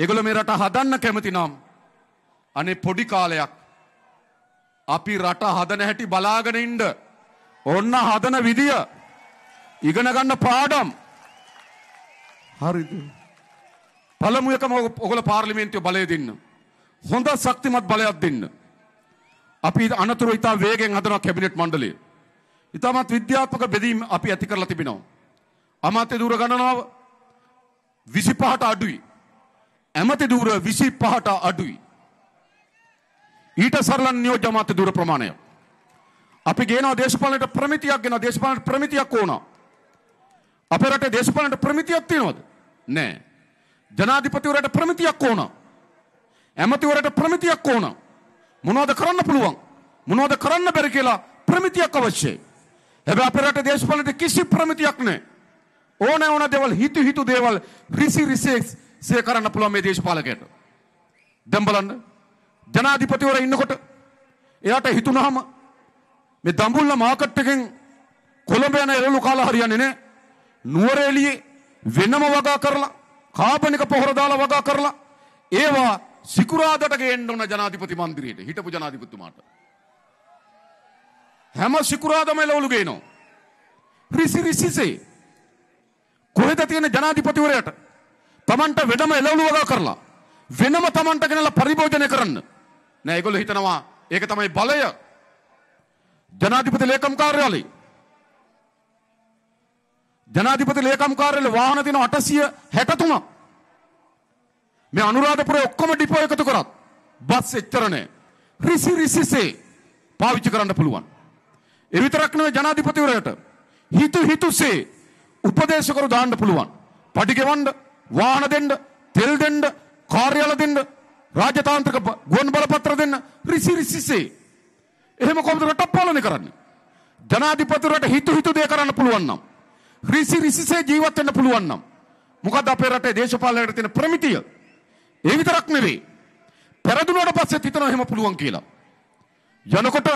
ඒගොල්ලෝ මේ රට හදන්න කැමති නම් අනේ පොඩි කාලයක් අපි රට හදන හැටි බලාගෙන ඉන්න ඔන්න හදන විදිය ඉගෙන ගන්න පාඩම් හරිද පළමු එකම ඔයගොල්ලෝ පාර්ලිමේන්තුවේ බලය දෙන්න හොඳ ශක්තිමත් බලයක් දෙන්න. අපි අනතුරු ඉතා වේගෙන් හදන කැබිනට් මණ්ඩලය. ඉතාමත් විද්‍යාත්මක බෙදීම් අපි ඇති කරලා තිබෙනවා. අමාත්‍ය දූර ගණනාව 25ට අඩුයි. ඇමති දූර 25ට අඩුයි. ඊට සරල නියෝජ්‍ය අමාත්‍ය දූර ප්‍රමාණය. අපි ගේනවා දේශපාලනයට ප්‍රමිතියක් ගෙනවා දේශපාලනයට ප්‍රමිතියක් ඕන. අපේ රටේ දේශපාලනයට ප්‍රමිතියක් තියෙනවද? නැහැ. ජනාධිපතිවරයාට ප්‍රමිතියක් ඕනවා. ඇමතිවරට ප්‍රමිතියක් ඕන. මොනවද කරන්න පුළුවන්. මොනවද කරන්න බැරි කියලා ප්‍රමිතියක් අවශ්‍යයි. හැබැයි අපේ රටේ දේශපාලනයේ කිසි ප්‍රමිතියක් නැහැ. ඕන ඕන දේවල් හිතු හිතු දේවල් රිසි රිසෙක්ස් සේ කරන්න පුළුවන් මේ දේශපාලකයට. දැන් බලන්න ජනාධිපතිවරයා ඉන්නකොට එයාට හිතුනහම මේ දඹුල්ල මාකට් එකෙන් කොළඹ යන එළවලු කාලා හරියන්නේ නැහැ. නුවරඑළියේ වෙනම වගා කරලා කාබනික පොහොර දාලා වගා කරලා ඒවා සිකුරාදට ගේන්න ඕන ජනාධිපති මන්දිරයට හිටපු ජනාධිපතිතුමාට. හැම සිකුරාදම එළවලු ගේනවා. රිසි රිසිසේ. කොහෙද තියෙන ජනාධිපතිවරයට? Tamanට වෙනම එළවලු වගා කරලා වෙනම Tamanට ගෙනලා පරිභෝජනය කරන්න. නෑ ඒගොල්ලෝ හිතනවා ඒක තමයි බලය. ජනාධිපති ලේකම් කාර්යාලේ ජනාධිපති ලේකම් කාර්යාලේ වාහන තියෙන 863 මේ අනුරාධපුර ඔක්කොම ඩිපෝ එකතු කරත් බස් එච්චරනේ රිසි රිසිසේ පාවිච්චි කරන්න පුළුවන්. ඒ විතරක් නෙවෙයි ජනාධිපතිවරයාට හිතු හිතුසේ උපදේශකරු දාන්න පුළුවන්. පඩි ගෙවන්න, වාහන දෙන්න, තෙල් දෙන්න, කාර්යාල දෙන්න, රාජතාන්ත්‍රික ගුවන් බලපත්‍ර දෙන්න රිසි රිසිසේ. එහෙම කොහොමද රට පාලනය කරන්නේ? ජනාධිපතිවරයාට හිතු හිතු දේ කරන්න පුළුවන් නම් රිසි රිසිසේ ජීවත් වෙන්න පුළුවන් නම් මොකද අපේ රටේ දේශපාලනයට තියෙන ප්‍රමිතිය ඒ විතරක් නෙවෙයි. පෙරදුනට පස්සෙත් හිතනවා එහෙම පුළුවන් කියලා. යනකොට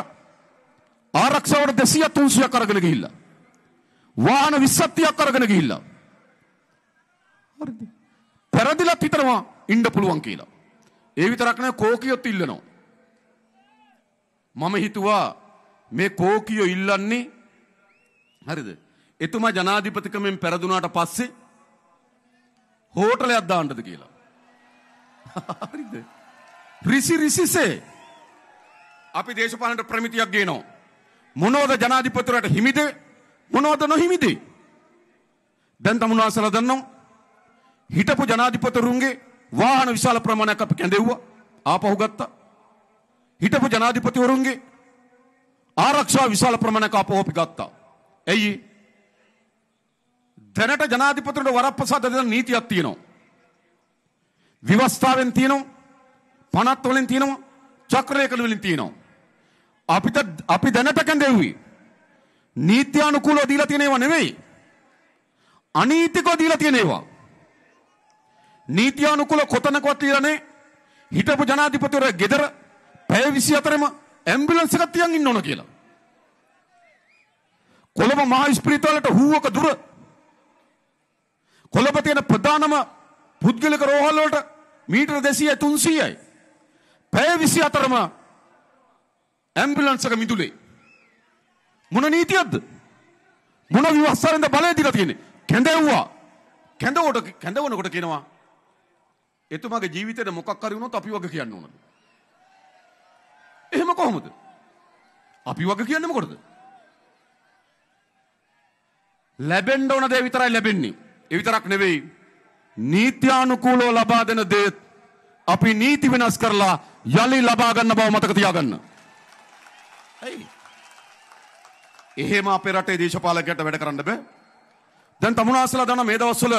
ආරක්ෂාවට 200 300ක් අරගෙන ගිහිල්ලා. වාහන 20ක් අරගෙන ගිහිල්ලා. හරිද? පෙරදිලත් හිතනවා ඉන්න පුළුවන් කියලා. ඒ විතරක් නෑ කෝකියොත් ඉල්ලනවා. මම හිතුවා මේ කෝකියෝ ඉල්ලන්නේ හරිද? එතුමා ජනාධිපතිකමෙන් පෙරදුනාට පස්සේ හෝටලයක් දාන්නද කියලා. හරිද? රිසි රිසිසේ අපි දේශපාලනට ප්‍රමිතියක් ගේනවා. මොනෝද ජනාධිපතිවරට හිමිද? මොනෝද නොහිමිද? දැන් තමුන්වාසලා දන්නවා. හිටපු ජනාධිපතිවරුන්ගේ වාහන විශාල ප්‍රමාණයක් අපි කැඳෙව්වා. ආපහු ගත්තා. හිටපු ජනාධිපතිවරුන්ගේ ආරක්ෂා විශාල ප්‍රමාණයක් ආපහු අපි ගත්තා. ඇයි? දැනට ජනාධිපතිවරට වරප්‍රසාද දෙන නීතියක් තියෙනවා. විවස්ථාවෙන් තියෙනවා පනත් වලින් තියෙනවා චක්‍රයකල වලින් තියෙනවා අපිට අපි දැනට කැඳෙව්වේ නීත්‍ය අනුකූලව දීලා තියෙන ඒවා නෙවෙයි අනීතිකව දීලා තියෙන ඒවා නීත්‍ය අනුකූල කොතනකවත් ලියලානේ හිටපු ජනාධිපතිවරයා ගෙදර පැය 24ම ඇම්බියුලන්ස් එකක් තියන් ඉන්න ඕන කියලා කොළඹ මහා ස්පිරිතාලයට හූවක දුර කොළඹ තියෙන ප්‍රධානම පුද්ගලික රෝහල්ලෝට මීටර දෙසිය තුන්සීයයි. පැය විසි අතරම ඇම්බිලන්සක මිදුලේ. මොන නීතියද්ද. මොන විවස්සරෙන්ද බලය දිල තියෙන කැඳෙව්වා කැඳවට කැඳවනකොට කියෙනවා. එතුමගේ ජීවිතයට මොකක් කරුණොත් අපි වග කියන්න ඕනද. එහෙම කොහොමද. අපි වග කියන්නම කොටද. ලැබෙන්ඩ ඕන දේ විතරයි ලැබෙන්නේ එවිතරක් නෙවෙයි නීත්‍යානුකූලව ලබා දෙන දේ අපි නීති වෙනස් කරලා යලි ලබා ගන්න බව මතක තියාගන්න. ඇයි? එහෙම අපේ රටේ දේශපාලකයට වැඩ කරන්න බෑ. දැන් තමුනාසලා දන මේ දවස්වල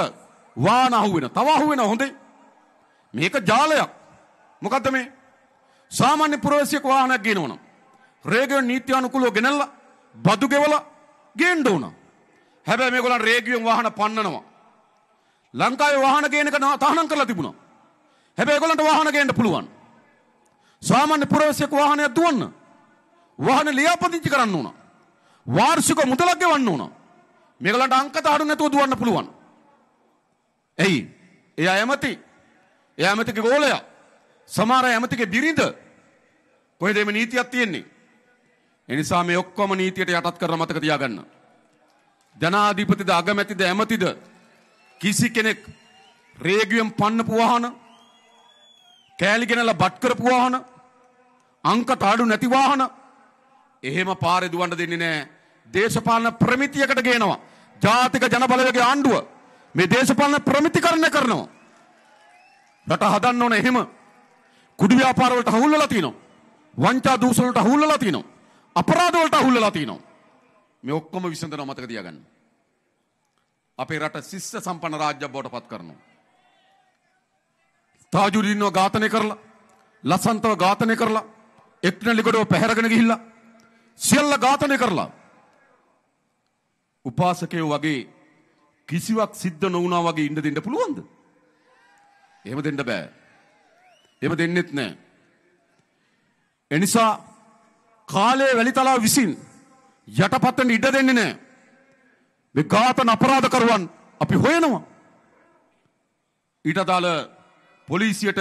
වාන අහුවෙන. තව අහුවෙන හොඳයි. මේක ජාලයක්. මොකද්ද මේ? සාමාන්‍ය පුරවැසියෙක් වාහනයක් ගේනවනම් රේගියෝ නීත්‍යානුකූලව ගෙනල්ලා බදු ගෙවලා ගේන්න ඕන. හැබැයි මේගොල්ලන් රේගියෝ වාහන පන්නනවා. ලංකාවේ වාහන ගේන එක තහනම් කරලා තිබුණා. හැබැයි ඒගොල්ලන්ට වාහන ගේන්න පුළුවන්. සාමාන්‍ය පුරවැසියෙක් වාහනයක් දුවන්න වාහන ලියාපදිංචි කරන්න ඕන. වාර්ෂික මුදලක් ගෙවන්න ඕන. මේගොල්ලන්ට අංක තාඩු නැතුව දුවන්න පුළුවන්. එයි එයා ඇමති එයා ඇමතිගේ ගෝලයා සමහර ඇමතිගේ බිරිඳ කොහෙද මේ නීතියක් තියෙන්නේ? ඒ නිසා මේ ඔක්කොම නීතියට යටත් කරලා මතක තියාගන්න. ජනාධිපතිද අගමැතිද ඇමතිද කිසි කෙනෙක් රේගුවෙන් පන්නපු වාහන කෑලිගෙනලා බත් කරපු වාහන අංක තාඩු නැති වාහන එහෙම පාරේ දුවන්න දෙන්නේ නැහැ. දේශපාලන ප්‍රමිතියකට ගේනවා. ජාතික ජනබලවේගයේ ආණ්ඩුව මේ දේශපාලන ප්‍රමිතිකරණය කරනවා. රට හදන්න ඕන එහෙම. කුඩු ව්‍යාපාර වලට අහුල් වෙලා තිනවා. වංචා දූෂණ වලට අහුල් වෙලා තිනවා. අපරාධ වලට අහුල් වෙලා තිනවා. මේ ඔක්කොම විසඳනවා මතක තියාගන්න. අපේ රට ශිෂ්ට සම්පන්න රාජ්‍යයක් බවට පත් කරනවා. තාජුදීන්ව ඝාතනය කරලා ලසන්තව ඝාතනය කරලා එක්නලිගොඩව පැහැරගෙන ගිහිල්ලා සියල්ල ඝාතනය කරලා උපාසකයෝ වගේ කිසිවක් සිද්ධ නොවුණා වගේ ඉන්න දෙන්න පුළුවන්ද? එහෙම දෙන්න බෑ. එහෙම දෙන්නෙත් නෑ. එනිසා කාලය වැලිතලා විසින් යටපත්ට ඉඩ දෙන්නේ නෑ. විඝාතන අපරාධකරුවන් අපි හොයනවා. ඊට අදාළ පොලිසියට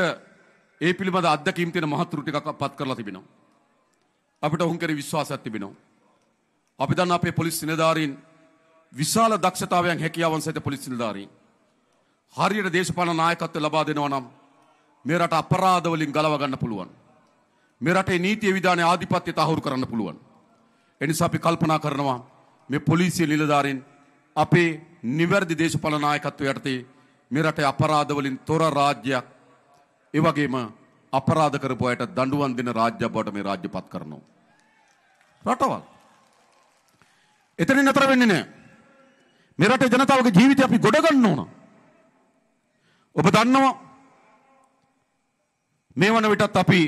ඒ පිළිබඳ අත්දැකීම් තියෙන මහතුරු ටිකක් පත් කරලා තිබෙනවා. අපිට ඔවුන් කෙරෙහි විශ්වාසයක් තිබෙනවා. අපි දන්න අපේ පොලිස් නිලධාරීන් විශාල දක්ෂතාවයන් හැකියාවන් සහිත පොලිස් නිලධාරීන්. හරියට දේශපාලන නායකත්වය ලබා දෙනවා නම් මේ රට අපරාධ වලින් ගලව ගන්න පුළුවන්. මේ රටේ නීතිය විධානය ආධිපත්‍ය තහවුරු කරන්න පුළුවන්. එනිසා අපි කල්පනා කරනවා මේ පොලිසිය නිලධාරීන් අපේ නිවැරදි දේශපාලන නායකත්වය යටතේ මේ රටේ අපරාධවලින් තොර රාජ්‍යයක් ඒ වගේම අපරාධ කරපු අයට දඬුවම් දෙන රාජ්‍යයක් බවට මේ රාජ්‍ය පත් කරනවා. රටවල්. එතනින් නතර වෙන්නේ නැහැ. මේ රටේ ජනතාවගේ ජීවිතය අපි ගොඩ ගන්න ඕන. ඔබ දන්නවා මේ වන විටත් අපි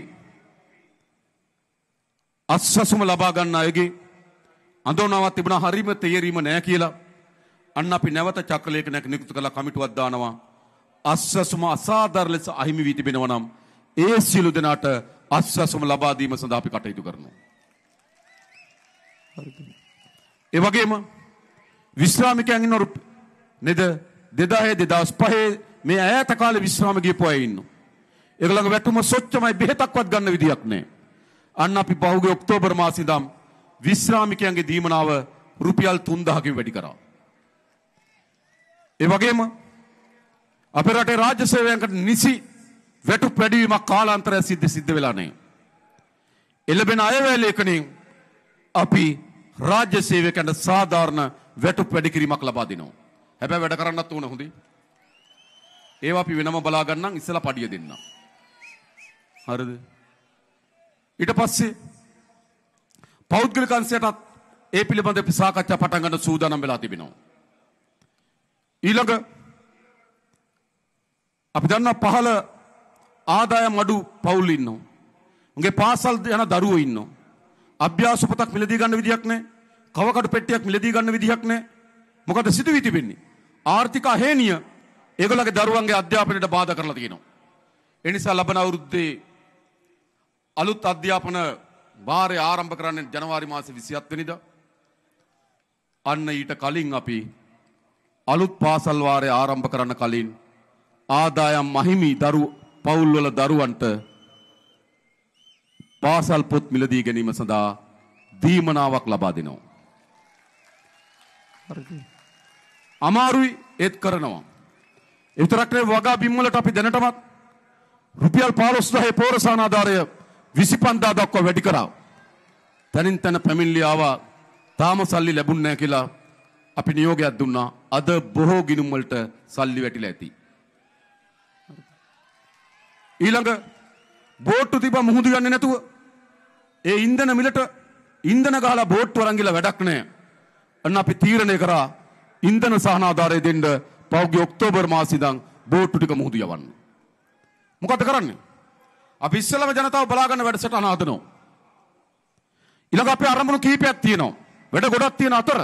අත්සසුම ලබා ගන්න අයගේ අඳෝනාවක් තිබුණා හරීම තේරීම නැහැ කියලා අන්න අපි නැවත චක්‍රලේඛනයක් නිකුත් කළ කමිටුවක් දානවා. අස්සසුම අසාධාරණ ලෙස අහිමි වී තිබෙනවා නම් ඒ සියලු දෙනාට අස්සසුම ලබා දීම සඳහා අපි කටයුතු කරනවා. ඒ වගේම විශ්‍රාමිකයන් ඉන්නවරු නේද 2006 2005 මේ ඈත කාලේ විශ්‍රාම ගියපු අය ඉන්නවා. ඒගොල්ලන්ගේ වැටුම සොච්චමයි බෙහෙතක්වත් ගන්න විදියක් නැහැ. අන්න අපි පහුගිය ඔක්තෝබර් මාසෙ ඉඳන් විශ්‍රාමිකයන්ගේ දීමනාව රුපියල් 3000කින් වැඩි කරා. ඒ වගේම අපේ රටේ රාජ්‍ය සේවයන්කට නිසි වැටුප් වැඩිවීමක් කාලාන්තරය සිද්ධ සිද්ධ වෙලා නැහැ. එළබෙන අයවැය ලේඛනයෙන් අපි රාජ්‍ය සේවකයන්ට සාධාරණ වැටුප් වැඩි කිරීමක් ලබා දෙනවා. හැබැයි වැඩ කරන්නත් ඕන හොඳයි. ඒවා අපි වෙනම බලා ගන්නම් ඉස්සලා පඩිය දෙන්න. හරිද? ඊට පස්සේ පෞද්ගලික අංශයටත් ඒ පිළිබඳ අපි සාකච්ඡා පටන් ගන්න සූදානම් වෙලා තිබෙනවා. ඊළඟ අපි දන්නා පහළ ආදායම් අඩු පවුල් ඉන්නවා. උන්ගේ පාසල් යන දරුවෝ ඉන්නවා. අභ්‍යාස පොතක් මිලදී ගන්න විදියක් නැහැ. කවකටු පෙට්ටියක් මිලදී ගන්න විදියක් නැහැ. මොකද සිදුවී තිබෙන්නේ? ආර්ථික අහේනිය ඒගොල්ලගේ දරුවන්ගේ අධ්‍යාපනයට බාධා කරලා තියෙනවා. ඒ නිසා ලබන අවුරුද්දේ අලුත් අධ්‍යාපන වාරය ආරම්භ කරන්නේ ජනවාරි මාසේ 27 වෙනිදා. අන්න ඊට කලින් අපි අලුත් පාසල් වාරය ආරම්භ කරන්න කලින් ආදායම් මහිමි දරු පවුල්වල දරුවන්ට පාසල් පොත් මිලදී ගැනීම සඳහා දීමනාවක් ලබා දෙනවා. අමාරුයි ඒත් කරනවා. එතරක් නේ වගා බිම්වලට අපි දැනටමත් රුපියල් 15000 පෝරසාන ආධාරය 25000 දක්වා වැඩි කරා. තනින් තන පැමිණිලි ආවා. තාම සල්ලි ලැබුණ නැහැ කියලා අපි නියෝගයක් දුන්නා අද බොහෝ ගිණුම් වලට සල්ලි වැටිලා ඇති. ඊළඟ බෝට්ටු තිබා මුහුදු යන්නේ නැතුව ඒ ඉන්ධන මිලට ඉන්ධන ගහලා බෝට්ටු අරන් ගිහලා වැඩක් නැහැ. අන්න අපි තීරණය කරා ඉන්ධන සහනාධාරය දෙන්න පෞද්ගලික ඔක්තෝබර් මාසෙ ඉඳන් බෝට්ටු ටික මුහුදු යවන්න. මොකද කරන්නේ? අපි ඉස්සලම ජනතාව බලා ගන්න වැඩසටහන හදනවා. ඊළඟ අපේ අරමුණු කීපයක් තියෙනවා. වැඩ ගොඩක් තියෙන අතර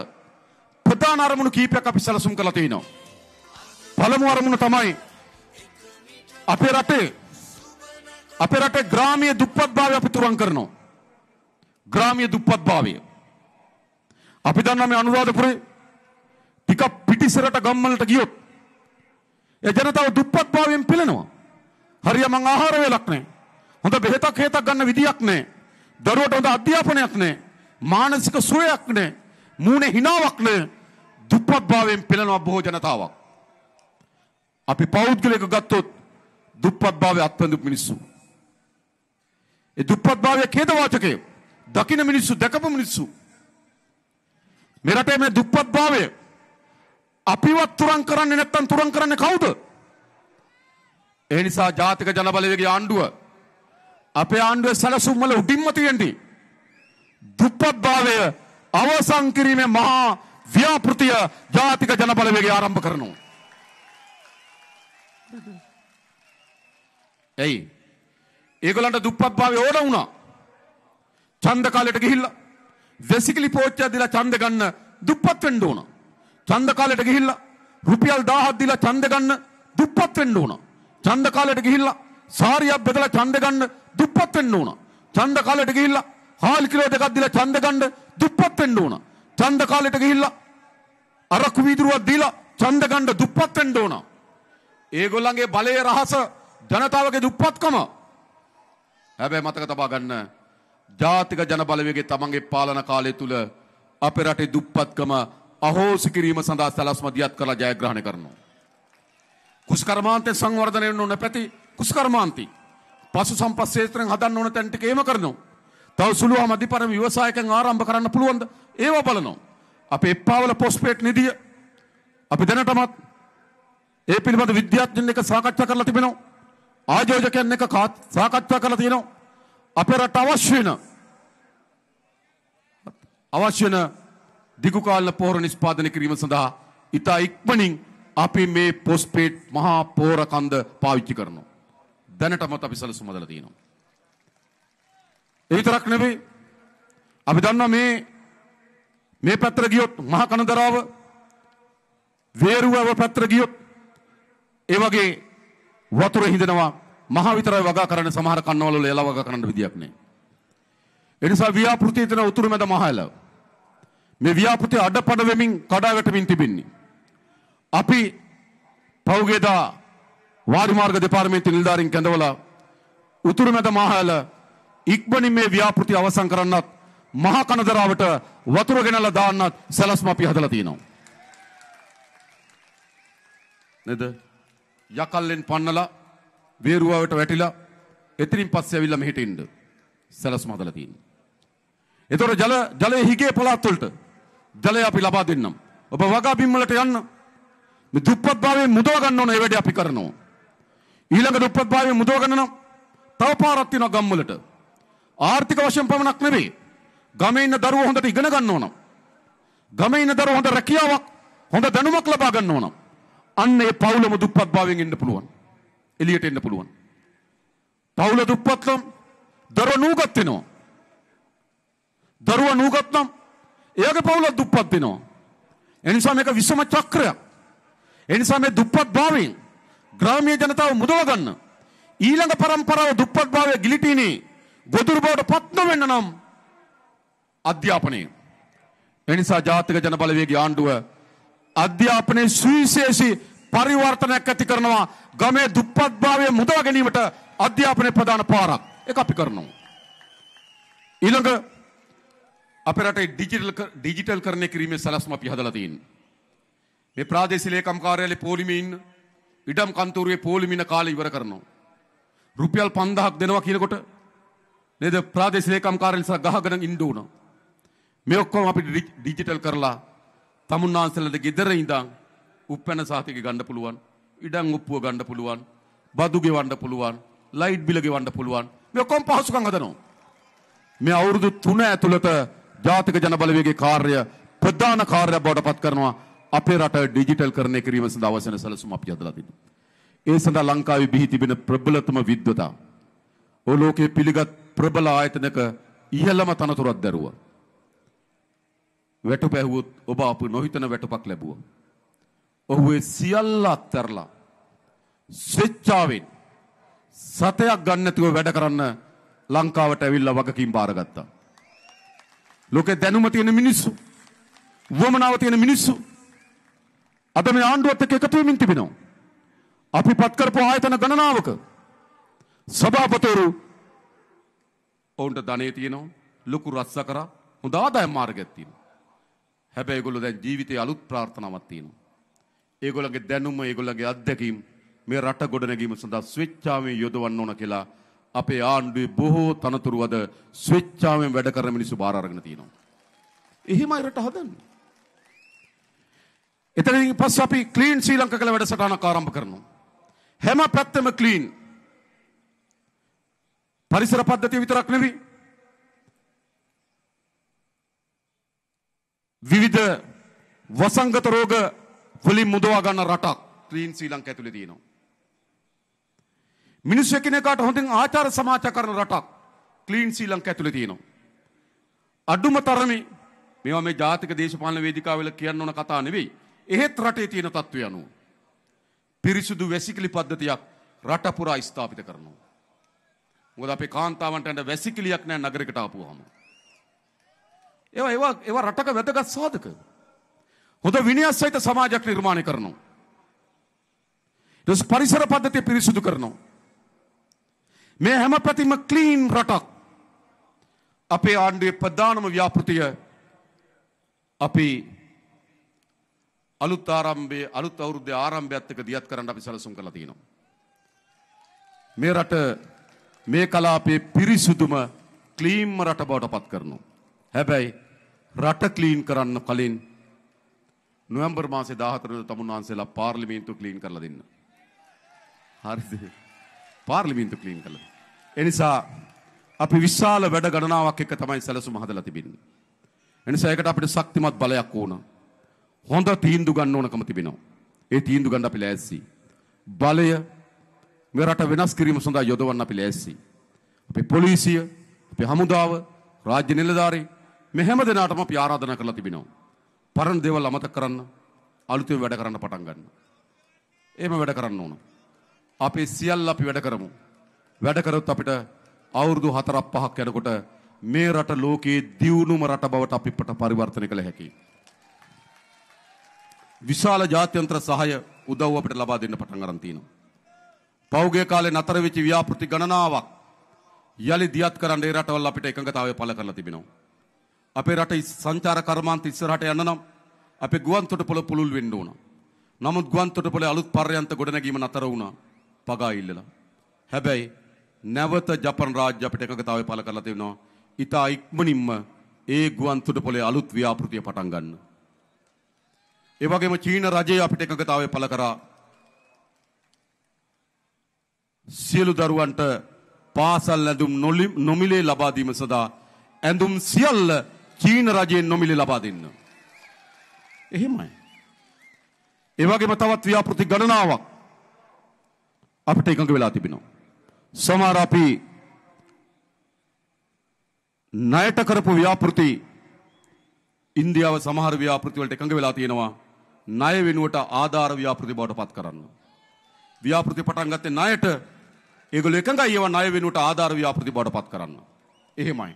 ප්‍රධාන අරමුණු කීපයක් අපි සැලසුම් කරලා තිනවා. පළමු අරමුණ තමයි අපේ රටේ අපේ රටේ ග්‍රාමීය දුප්පත්භාවය අපි තුරන් කරනවා. ග්‍රාමීය දුප්පත්භාවය. අපි දන්නවා මේ අනුරාධපුරේ ටිකක් පිටිසරට ගම්වලට ගියොත් ඒ ජනතාව දුප්පත්භාවයෙන් පෙළෙනවා. හරිය මං ආහාර වේලක් නැහැ. හොඳ බෙහෙතක් හේතක් ගන්න විදියක් නැහැ. දරුවට හොඳ අධ්‍යාපනයක් නැහැ. මානසික සුවයක් නැහැ. මූණේ හිණාවක් නැහැ. දුප්පත් භාවයෙන් පෙළනවා බොහෝ ජනතාවක්. අපි පෞද්ගලික ගත්තොත් දුප්පත් භාවය අත්වඳු මිනිස්සු. ඒ දුප්පත් භාවය ඛේදවාචකය. දකින මිනිස්සු දැකපු මිනිස්සු. මේ රටේ මේ දුප්පත් භාවය අපිවත් තුරන් කරන්නේ නැත්තම් තුරන් කරන්නේ කවුද? ඒ නිසා ජාතික ජනබලවේගයේ ආණ්ඩුව අපේ ආණ්ඩුවේ සැලසුම් වල උඩින්ම තියෙන්නේ දුප්පත් භාවය අවසන් කිරීමේ මහා ව්‍යාපෘතිය ජාතික ජනබලවේගය ආරම්භ කරනවා. ඇයි? ඒගොල්ලන්ට දුප්පත් භාවය ඕන වුණා. ඡන්ද කාලයට ගිහිල්ලා වෙසිකිලි පෝච්චියක් දීලා ඡන්ද ගන්න දුප්පත් වෙන්න ඕන. ඡන්ද කාලයට ගිහිල්ලා රුපියල් 1000ක් දීලා ඡන්ද ගන්න දුප්පත් වෙන්න ඕන. ඡන්ද කාලයට ගිහිල්ලා සාරියක් බෙදලා ඡන්ද ගන්න දුප්පත් වෙන්න ඕන. ඡන්ද කාලයට ගිහිල්ලා හාල් කිලෝ දෙකක් දීලා ඡන්ද ගන්න දුප්පත් වෙන්න ඕන. චන්ද කාලෙට ගිහිල්ලා අරක්කු වීදුරුවක් දීලා චන්ද ගන්න දුප්පත් වෙන්න ඕන. ඒගොල්ලන්ගේ බලයේ රහස ජනතාවගේ දුප්පත්කම. හැබැයි මතක තබා ගන්න ජාතික ජන බලවේගයේ තමන්ගේ පාලන කාලය තුල අපේ රටේ දුප්පත්කම අහෝසි කිරීම සඳහා සලස්ම දියත් කරලා ජයග්‍රහණය කරනවා. කුස්කර්මාන්තය සංවර්ධනය වෙන්න ඕන පැති කුස්කර්මාන්ති. පසු සම්පත් ක්ෂේත්‍රයෙන් හදන්න ඕන තැනට ඒම කරනවා. තව සුළුවා මධිපරම ව්‍යවසායකෙන් ආරම්භ කරන්න පුළුවන්ද ඒවා බලනවා. අප එප්පාවල පොස්පේට් නිදිය අපි දැනටමත් ඒ පිළිබඳ විද්‍යාඥයන් එක සාකච්ඡා කරලා තිබෙනවා. ආයෝජකයන් එක සාකච්ඡා කරලා තියෙනවා. අපේ රට අවශ්‍ය වෙන අවශ්‍ය වෙන දිගුකාලන පොහොර නිෂ්පාදනය කිරීම සඳහා ඉතා ඉක්මනින් අපි මේ පොස්පේට් මහා පෝරකන්ද පාවිච්චි කරනවා. දැනටමත් අපි සැලසුම් හදලා තියෙනවා. ඒ විතරක් නෙවෙයි. අපි දන්නවා මේ මේ පැත්තට ගියොත් මහා කනදරාව වේරුවව පැත්තට ගියොත් ඒ වගේ වතුර හිඳනවා මහා විතරයි වගා කරන සමහර කන්නවල වල එලා වගා කරන්න විදියක් නැහැ. ඒ නිසා ව්‍යාපෘති තියෙන උතුරු මැද මහා එළව. මේ ව්‍යාපෘති අඩපඩ වෙමින් කඩා වැටෙමින් තිබෙන්නේ. අපි පෞගේදා වාරිමාර්ග දෙපාර්තමේන්තු නිලධාරීන් කැඳවලා උතුරු මැද මහා එළව ඉක්මනින් මේ ව්‍යාපෘති අවසන් කරන්නත් මහා කනදරාවට වතුර ගෙනලා දාන්නත් සැලැස්ම අපි හදලා තියෙනවා. නේද? යකල්ලෙන් පන්නලා වේරුවාවට වැටිලා එතනින් පස්සේ ඇවිල්ලා මෙහෙට එන්න සැලැස්ම හදලා තියෙනවා. ඒතොර ජල ජලයේ හිගේ පළාත් වලට ජලය අපි ලබා දෙන්නම්. ඔබ වගා බිම් වලට යන්න. මේ දුප්පත් භාවයෙන් මුදව ගන්න ඕන ඒ වැඩේ අපි කරනවා. ඊළඟ දුප්පත් භාවයෙන් මුදව ගන්න නම් තව පාරක් තියෙනවා ගම් වලට. ආර්ථික වශයෙන් පමණක් නෙවෙයි. ගමේ ඉන්න දරුවෝ හොඳට ඉගෙන ගන්න ඕන. ගමේ ඉන්න දරුවෝ හොඳ රැකියාවක් හොඳ දැනුමක් ලබා ගන්න ඕන. අන්න ඒ පවුලම දුප්පත් භාවයෙන් ඉන්න පුළුවන්. එළියට එන්න පුළුවන්. පවුල දුප්පත්නම් දරුවා නූගත් වෙනවා. දරුවා නූගත් නම් එයාගේ පවුල දුප්පත් වෙනවා. ඒ නිසා මේක විසම චක්‍රයක්. ඒ නිසා මේ දුප්පත් භාවයෙන් ග්‍රාමීය ජනතාව මුදව ගන්න. ඊළඟ පරම්පරාව දුප්පත් භාවය ගිලිටිනේ ගොදුරුබෝට පත්න වෙන්න නම් අධ්‍යාපනය. එනිසා ජාතික ජනබලවේගේ ආණ්ඩුව අධ්‍යාපනයේ සුවිශේෂී පරිවර්තනයක් ඇති කරනවා ගමේ දුප්පත්භාවය මුදවා ගැනීමට අධ්‍යාපනය ප්‍රධාන පාරක්. ඒක අපි කරනවා. ඊළඟ අපේ රටේ ඩිජිටල් ඩිජිටල්කරණය කිරීමේ සැලැස්ම අපි හදලා තියෙනවා. මේ ප්‍රාදේශීය ලේකම් කාර්යාලයේ පොලිමේ ඉන්න ඉඩම් කන්තෝරුවේ පොලිමින කාලේ ඉවර කරනවා. රුපියල් 5000ක් දෙනවා කියනකොට නේද ප්‍රාදේශ ලේකම්කාර නිසා ගහගෙන ඉන්න උනා. මේ ඔක්කොම අපි ඩිජිටල් කරලා තමුන්නාන්සලට ගෙදර ඉඳන් උපැන සහතික ගන්න පුළුවන්. ඉඩම් ඔප්පුව ගන්න පුළුවන්. බදු ගෙවන්න පුළුවන්. ලයිට් බිල ගෙවන්න පුළුවන්. මේ ඔක්කොම පහසුකම් හදනවා. මේ අවුරුදු 3 ඇතුළත ජාතික ජනබලවේගයේ කාර්ය ප්‍රධාන කාර්යයක් බවට පත් කරනවා. අපේ රට ඩිජිටල් කරණය කිරීම සඳහා අවසන සැලසුම් අපි හදලා තිබෙනවා. ඒ සඳහා ලංකාවේ බිහි තිබෙන ප්‍රබලතම විද්වතා ඔය ලෝකයේ පිළිගත් ප්‍රබල ආයතනක ඉහළම තනතුරක් දැරුවා. වැටුප ඇහුවොත් ඔබ අප නොහිතන වැටුපක් ලැබුවා. ඔහු ඒ සියල්ල අත්හැරලා ස්විච්චාවෙන් සතයක් ගන්න නැතුව වැඩ කරන්න ලංකාවට ඇවිල්ලා වගකීම් බාරගත්තා. ලෝකේ දැනුම තියෙන මිනිස්සු, වමනාව තියෙන මිනිස්සු අද මේ ආණ්ඩුවත් එක්ක එකතු වෙමින් තිබෙනවා. අපි පත් කරපු ආයතන ගණනාවක සභාපතවරු ඔවුන්ට ධනේ තියෙනවා ලොකු රස්ස කර හොඳ ආදායම් මාර්ගයක් තියෙනවා. හැබැයි ඒගොල්ලෝ දැන් ජීවිතේ අලුත් ප්‍රාර්ථනාවක් තියෙනවා. ඒගොල්ලන්ගේ දැනුම, ඒගොල්ලන්ගේ අත්දැකීම් මේ රට ගොඩනැගීම සඳහා ස්වේච්ඡාවෙන් යොදවන්න ඕන කියලා අපේ ආණ්ඩුවේ බොහෝ තනතුරු අද ස්වේච්ඡාවෙන් වැඩ කරන මිනිස්සු බාර අරගෙන තියෙනවා. එහෙමයි රට හදන්නේ. එතනින් පස්සේ අපි ක්ලීන් ශ්‍රී ලංකා කියලා වැඩසටහනක් ආරම්භ කරනවා. හැම පැත්තම ක්ලීන් පරිසර පද්ධතිය විතරක් නෙවෙයි. විවිධ වසංගත රෝග වලින් මුදවා ගන්න රටක් ත්‍රීන් ශ්‍රී ලංකාව ඇතුලේ තියෙනවා. මිනිස්සු එකිනෙකාට හොඳින් ආචාර සමාජ කරන රටක් ක්ලීන් ශ්‍රී ලංකාව ඇතුලේ තියෙනවා. අඩුම තරමේ මේවා මේ ජාතික දේශපාලන වේදිකාවල කියන්න ඕන කතා නෙවෙයි. එහෙත් රටේ තියෙන තත්ත්වය අනුව පිරිසුදු වැසිකිලි පද්ධතියක් රට පුරා ස්ථාපිත කරනවා. මොකද අපේ කාන්තාවන්ට වැසිකිලියක් නැහැ නගරයකට ආපුවාම. ඒවා ඒවා ඒවා රටක වැදගත් සාධක. හොඳ විනයස් සහිත සමාජයක් නිර්මාණය කරනවා. ඊට පරිසර පද්ධතිය පිරිසිදු කරනවා. මේ හැම පැතිම ක්ලීන් රටක්. අපේ ආණ්ඩුවේ ප්‍රධානම ව්‍යාපෘතිය අපි අලුත් ආරම්භයේ අලුත් අවුරුද්දේ ආරම්භයත් එක්ක දියත් කරන්න අපි සැලසුම් කරලා තියෙනවා. මේ රට මේ කලාපයේ පිරිසුදුම ක්ලීම්ම රට බවට පත් කරනවා. හැබැයි රට ක්ලීන් කරන්න කලින් නොවැම්බර් මාසේ 14 වෙනිදා තමුන් වහන්සේලා පාර්ලිමේන්තු ක්ලීන් කරලා දෙන්න. හරිද? පාර්ලිමේන්තු ක්ලීන් කරලා. ඒ නිසා අපි විශාල වැඩ ගණනාවක් එක්ක තමයි සැලසුම හදලා තිබෙන්නේ. එනිසා ඒකට අපිට ශක්තිමත් බලයක් ඕන. හොඳ තීන්දුව ගන්න ඕනකම තිබෙනවා. ඒ තීන්දුව ගන්න අපි ලෑස්ති. බලය මේ රට වෙනස් කිරීම සඳහා යොදවන්න අපි ලෑස්ති. අපේ පොලිසිය, අපේ හමුදාව, රාජ්‍ය නිලධාරීන් මේ හැම දෙනාටම අපි ආරාධනා කරලා තිබෙනවා. පරණ දේවල් අමතක කරන්න, අලුතෙන් වැඩ කරන්න පටන් ගන්න. එහෙම වැඩ කරන්න ඕන. අපි සියල්ල අපි වැඩ කරමු. වැඩ කරොත් අපිට අවුරුදු 4ක් 5ක් යනකොට මේ රට ලෝකයේ දියුණුම රට බවට අපිට පරිවර්තනය කළ හැකියි. විශාල ජාත්‍යන්තර සහාය උදව් අපිට ලබා දෙන්න පටන් ගන්න තියෙනවා. පෞගේ කාලේ නතර වෙච්ච ව්‍යාපෘති ගණනාවක් යලි දියත් කරන්න ඒ රටවල් අපිට එකඟතාවය පළ කරලා තිබෙනවා. අපේ රටේ සංචාර කර්මාන්ත ඉස්සරහට යන්න නම් අපේ ගුවන් තොටුපොළ පුළුල් වෙන්න ඕන. නමුත් ගුවන් තොටුපොළේ අලුත් පර්යන්ත ගොඩනැගීම නතර වුණා. පගා ඉල්ලලා. හැබැයි නැවත ජපන් රාජ්‍ය අපිට එකඟතාවය පළ කරලා තිබෙනවා. ඉතා ඉක්මනින්ම ඒ ගුවන් තොටුපොළේ අලුත් ව්‍යාපෘතිය පටන් ගන්න. ඒ වගේම චීන රජය අපිට එකඟතාවය පළ කරා. සියලු දරුවන්ට පාසල් ඇඳුම් නොමිලේ ලබා දීම සඳහා ඇඳුම් සියල්ල චීන රජයෙන් නොමිලේ ලබා දෙන්න. එහෙමයි. ඒ වගේම තවත් ව්‍යාපෘති ගණනාවක් අපිට එකඟ වෙලා තිබෙනවා. සමහර අපි ණයට කරපු ව්‍යාපෘති ඉන්දියාව සමහර ව්‍යාපෘති වලට එකඟ වෙලා තියෙනවා ණය වෙනුවට ආධාර ව්‍යාපෘති බවට පත් කරන්න. ව්‍යාපෘති පටන් ගත්තේ ණයට ඒගොල්ලෝ එකඟයි ඒවා ණය වෙනුවට ආධාර ව්‍යාපෘති බවට පත් කරන්න. එහෙමයි.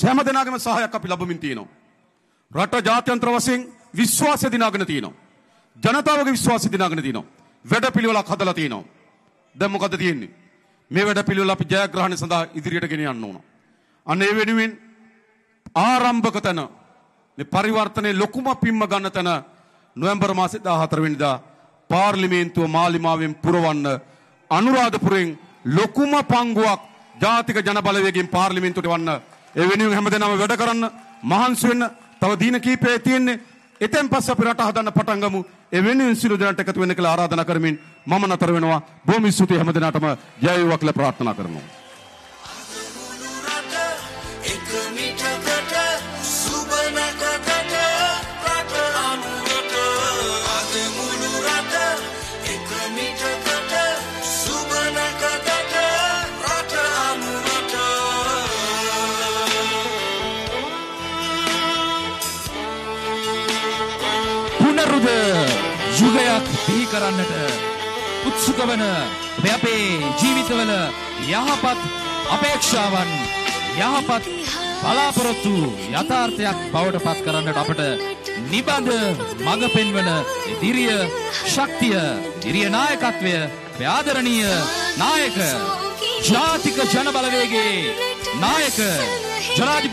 සෑම දිනාගම සහායක් අපි ලැබමින් තියෙනවා. රට ජාත්‍යන්තර වශයෙන් විශ්වාසය දිනාගෙන තියෙනවා. ජනතාවගේ විශ්වාසය දිනාගෙන තියෙනවා. වැඩපිළිවෙලක් හදලා තියෙනවා. දැන් මොකද තියෙන්නේ? මේ වැඩපිළිවෙල අපි ජයග්‍රහණය සඳහා ඉදිරියට ගෙන යන්න ඕන. අන්න ඒ වෙනුවෙන් ආරම්භක තැන මේ පරිවර්තනයේ ලොකුම පිම්ම ගන්න තැන නොවැම්බර් මාසේ 14 වෙනිදා පාර්ලිමේන්තුව මාලිමාවෙන් පුරවන්න අනුරාධපුරෙන් ලොකුම පංගුවක් ජාතික ජනබලවේගෙන් පාර්ලිමේන්තුවට වන්න. ඒ වෙනුවෙන් හැමදෙනාම වැඩ කරන්න, මහන්සි වෙන්න. තව දින කීපය තියෙන්නේ. එතෙන් පස්ස අපි රට හදන්න පටන් ගමු. ඒ වෙනුවෙන් සිළු දෙනාට එකතු වෙන්න කියලා ආරාධනා කරමින් මම නතර වෙනවා. බොහොම ස්තුතියි හැමදෙනාටම ජය වේවා කියලා ප්‍රාර්ථනා කරනවා. කරන්නට උත්සුක වන ඔබේ අපේ ජීවිතවල යහපත් අපේක්ෂාවන් යහපත් බලාපොරොත්තු යථාර්ථයක් බවට පත් කරන්නට අපට නිබඳ මඟ පෙන්වන දිරිය ශක්තිය දිරිය නායකත්වය ආදරණීය නායක ජාතික ජන බලවේගයේ නායක ජනාධිපති